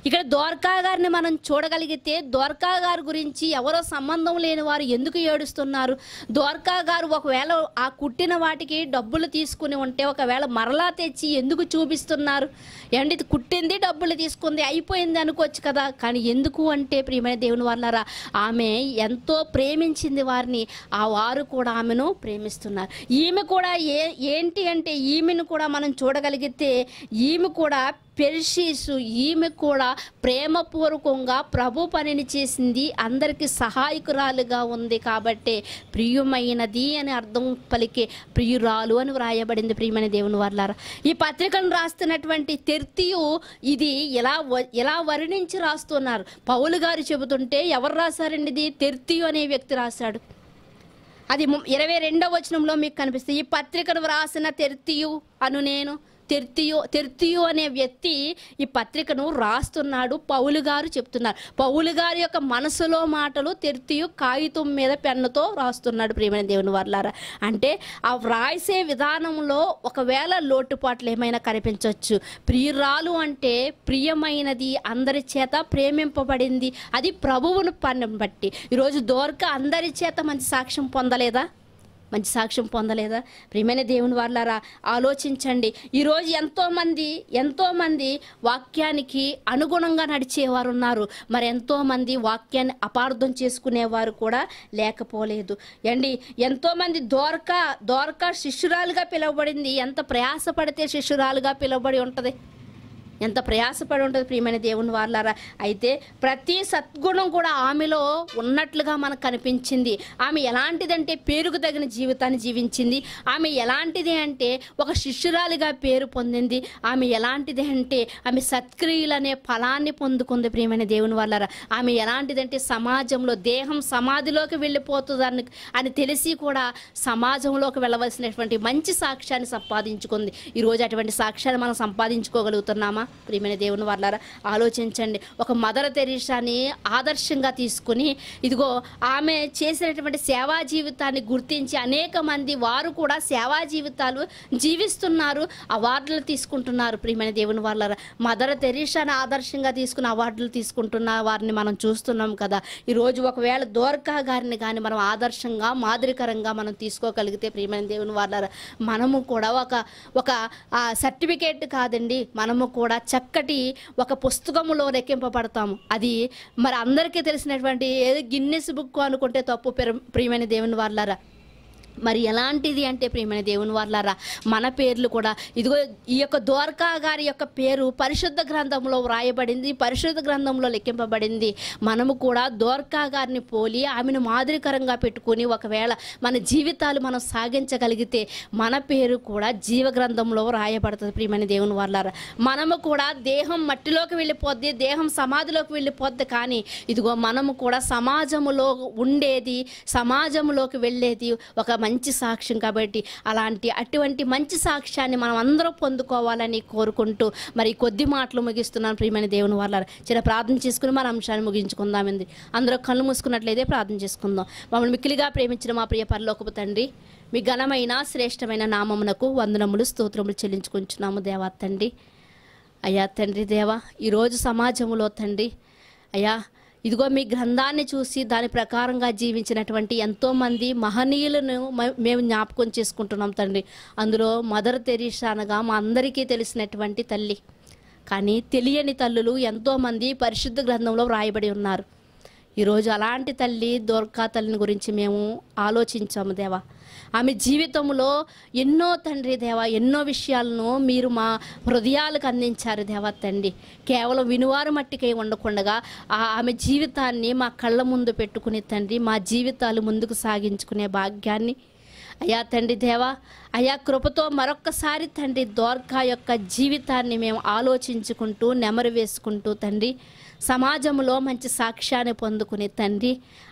ఇక్కడ దోర్కా గారిని మనం చూడగలిగితే దోర్కా గారి గురించి ఎవరో సంబంధం లేని వారు ఎందుకు ఏడుస్తున్నారు దోర్కా గారు ఒకవేళ ఆ కుట్టిన వాటికి డబ్బులు తీసుకుని ఉంటే ఒకవేళ మరలా తెచ్చి ఎందుకు చూపిస్తున్నారు అండి కుట్టింది డబ్బులు తీసుకుంది అయిపోయింది అనుకోవచ్చు కదా కానీ ఎందుకు అంటే ప్రియమైన దేవుని వాళ్ళారా ఆమె ఎంతో ప్రేమించింది వారిని ఆ వారు కూడా ఆమెను ప్రేమిస్తున్నారు ఈమె కూడా ఏ ఏంటి అంటే ఈమెను కూడా మనం చూడగలిగితే ఈమె కూడా పెర్షీసు ఈమె కూడా ప్రేమపూర్వకంగా ప్రభు పనిని చేసింది అందరికీ సహాయకురాలుగా ఉంది కాబట్టి ప్రియుమైనది అని అర్థం పలికే ప్రియురాలు అని వ్రాయబడింది ప్రియమైన దేవుని వర్లారా ఈ పత్రికను రాస్తున్నటువంటి తెర్తియు ఇది ఎలా ఎలా వర్ణించి రాస్తున్నారు పౌలు గారు చెబుతుంటే ఎవరు రాశారండి ఇది తెర్తియు అనే వ్యక్తి రాశాడు అది ఇరవై రెండవ వచనంలో మీకు కనిపిస్తుంది ఈ పత్రికను వ్రాసిన తెర్తియు అను నేను తెర్తియో తెర్తియో అనే వ్యక్తి ఈ పత్రికను రాస్తున్నాడు పౌలు గారు చెప్తున్నారు పౌలు గారి యొక్క మనసులో మాటలు తెర్తియు కాగితం మీద పెన్నుతో రాస్తున్నాడు ప్రేమైన దేవుని వర్లారా అంటే ఆ వ్రాసే విధానంలో ఒకవేళ లోటుపాట్లు ఏమైనా కనిపించవచ్చు ప్రియురాలు అంటే ప్రియమైనది అందరి చేత ప్రేమింపబడింది అది ప్రభువును పన్ను బట్టి ఈరోజు దోర్క అందరి చేత మంచి సాక్ష్యం పొందలేదా మంచి సాక్ష్యం పొందలేదా ప్రియమైన దేవుని వాళ్ళారా ఆలోచించండి ఈరోజు ఎంతోమంది ఎంతోమంది వాక్యానికి అనుగుణంగా నడిచేవారు ఉన్నారు మరి ఎంతోమంది వాక్యాన్ని అపార్థం చేసుకునేవారు కూడా లేకపోలేదు అండి ఎంతోమంది దోరక దోరక శిష్యురాలుగా పిలువబడింది ఎంత ప్రయాసపడితే శిష్యురాలుగా పిలువబడి ఉంటుంది ఎంత ప్రయాసపడి ఉంటుంది ప్రియమైన దేవుని వాళ్ళారా అయితే ప్రతి సద్గుణం కూడా ఆమెలో ఉన్నట్లుగా మనకు కనిపించింది ఆమె ఎలాంటిదంటే పేరుకు తగిన జీవితాన్ని జీవించింది ఆమె ఎలాంటిది అంటే ఒక శిష్యురాలిగా పేరు పొందింది ఆమె ఎలాంటిది అంటే ఆమె సత్క్రియలు అనే ఫలాన్ని పొందుకుంది ప్రియమైన దేవుని వాళ్ళారా ఆమె ఎలాంటిదంటే సమాజంలో దేహం సమాధిలోకి వెళ్ళిపోతుందని అని తెలిసి కూడా సమాజంలోకి వెళ్ళవలసినటువంటి మంచి సాక్ష్యాన్ని సంపాదించుకుంది ఈరోజు అటువంటి సాక్ష్యాన్ని మనం సంపాదించుకోగలుగుతున్నామా ప్రియమైన దేవుని వాళ్ళారా ఆలోచించండి ఒక మదర్ తెరీషాని ఆదర్శంగా తీసుకుని ఇదిగో ఆమె చేసినటువంటి సేవా జీవితాన్ని గుర్తించి అనేక మంది వారు కూడా సేవా జీవితాలు జీవిస్తున్నారు అవార్డులు తీసుకుంటున్నారు ప్రియమైన దేవుని వాళ్ళారా మదర్ తెరీషాని ఆదర్శంగా తీసుకుని అవార్డులు తీసుకుంటున్న వారిని మనం చూస్తున్నాం కదా ఈరోజు ఒకవేళ దోర్కా గారిని కానీ మనం ఆదర్శంగా మాదిరికరంగా మనం తీసుకోగలిగితే ప్రియమైన దేవుని వాళ్ళారా మనము కూడా ఒక ఒక సర్టిఫికేట్ కాదండి మనము కూడా చక్కటి ఒక పుస్తకములో రెక్కింపబడతాము అది మరి అందరికీ తెలిసినటువంటి ఏది గిన్నెస్ బుక్ అనుకుంటే తప్పు ప్రియమైన దేవుని వాళ్ళారా మరి ఎలాంటిది అంటే ప్రియమైన దేవుని వార్లారా మన పేర్లు కూడా ఇదిగో ఈ యొక్క ద్వారకా గారి యొక్క పేరు పరిశుద్ధ గ్రంథంలో వ్రాయబడింది పరిశుద్ధ గ్రంథంలో లెక్కింపబడింది మనము కూడా ద్వారకా గారిని పోలి ఆమెను మాదిరికరంగా పెట్టుకొని ఒకవేళ మన జీవితాలు మనం సాగించగలిగితే మన పేరు కూడా జీవ గ్రంథంలో రాయబడుతుంది ప్రియమైన దేవుని వార్లారా మనము కూడా దేహం మట్టిలోకి వెళ్ళిపోద్ది దేహం సమాధిలోకి వెళ్ళిపోద్ది కానీ ఇదిగో మనము కూడా సమాజంలో ఉండేది సమాజంలోకి వెళ్ళేది ఒక మంచి మంచి సాక్ష్యం కాబట్టి అలాంటి అటువంటి మంచి సాక్ష్యాన్ని మనం అందరూ పొందుకోవాలని కోరుకుంటూ మరి కొద్ది మాటలు ముగిస్తున్నాను ప్రియమైన దేవుని వాళ్ళ చిన్న ప్రార్థన చేసుకుని మన అంశాన్ని ముగించుకుందామండి అందరూ కళ్ళు మూసుకున్నట్లయితే ప్రార్థన చేసుకుందాం మమ్మల్ని మిక్కిలిగా ప్రేమించిన మా ప్రియ పరలోకపు తండ్రి మీ ఘనమైన శ్రేష్టమైన నామమునకు వందనములు స్తోత్రములు చెల్లించుకుంటున్నాము దేవా తండ్రి అయ్యా తండ్రి దేవా ఈరోజు సమాజంలో తండ్రి అయ్యా ఇదిగో మీ గ్రంథాన్ని చూసి దాని ప్రకారంగా జీవించినటువంటి ఎంతోమంది మహనీయులను మేము జ్ఞాపకం చేసుకుంటున్నాం తండ్రి అందులో మదర్ తెరీసా అనగా మా అందరికీ తెలిసినటువంటి తల్లి కానీ తెలియని తల్లులు ఎంతోమంది పరిశుద్ధ గ్రంథంలో వ్రాయబడి ఉన్నారు ఈరోజు అలాంటి తల్లి దుర్గా తల్లిని గురించి మేము ఆలోచించాము దేవా ఆమె జీవితంలో ఎన్నో తండ్రి దేవా ఎన్నో విషయాలను మీరు మా హృదయాలకు అందించారు దేవా తండ్రి కేవలం వినువారు మట్టికై ఉండకుండగా ఆమె జీవితాన్ని మా కళ్ళ ముందు పెట్టుకుని తండ్రి మా జీవితాలు ముందుకు సాగించుకునే భాగ్యాన్ని అయా తండ్రి దేవా అయా కృపతో మరొక్కసారి తండ్రి దోర్గా యొక్క జీవితాన్ని మేము ఆలోచించుకుంటూ నెమరు వేసుకుంటూ తండ్రి సమాజంలో మంచి సాక్ష్యాన్ని పొందుకునే తండ్రి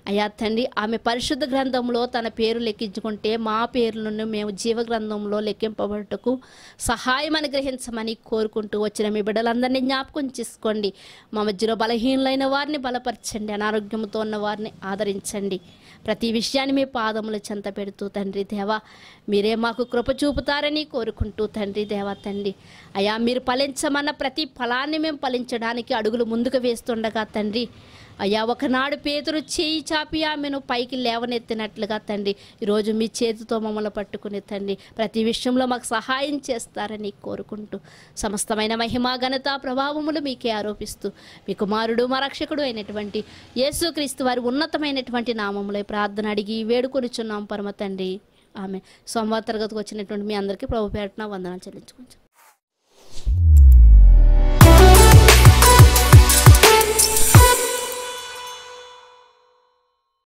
అయ్యా తండ్రి ఆమె పరిశుద్ధ గ్రంథంలో తన పేరు లెక్కించుకుంటే మా పేర్లను మేము జీవ గ్రంథంలో లెక్కింపబడటకు సహాయం అనుగ్రహించమని కోరుకుంటూ వచ్చిన మీ బిడ్డలందరినీ జ్ఞాపకం చేసుకోండి మా మధ్యలో బలహీనులైన వారిని బలపరచండి అనారోగ్యంతో ఉన్న వారిని ఆదరించండి ప్రతి విషయాన్ని మీ పాదముల చెంత పెడుతూ తండ్రి దేవా మీరే మాకు కృప చూపుతారని కోరుకుంటూ తండ్రి దేవా తండ్రి అయా మీరు ఫలించమన్న ప్రతి ఫలాన్ని మేము ఫలించడానికి అడుగులు ముందుకు వేస్తుండగా తండ్రి అయ్యా ఒకనాడు పేతురు చేయి చాపి ఆమెను పైకి లేవనెత్తినట్లుగా తండ్రి ఈరోజు మీ చేతితో మమ్మల్ని పట్టుకుని తండ్రి ప్రతి విషయంలో మాకు సహాయం చేస్తారని కోరుకుంటూ సమస్తమైన మహిమ ఘనత ప్రభావములు మీకే ఆరోపిస్తూ మీ కుమారుడు మా రక్షకుడు అయినటువంటి యేసుక్రీస్తు వారి ఉన్నతమైనటువంటి నామములై ప్రార్థన అడిగి వేడుకొనిచున్నాం పరమ తండ్రి ఆమె సోమవారం తరగతికి వచ్చినటువంటి మీ అందరికీ ప్రభు పేరున వందనాలు చెల్లించుకుంటాం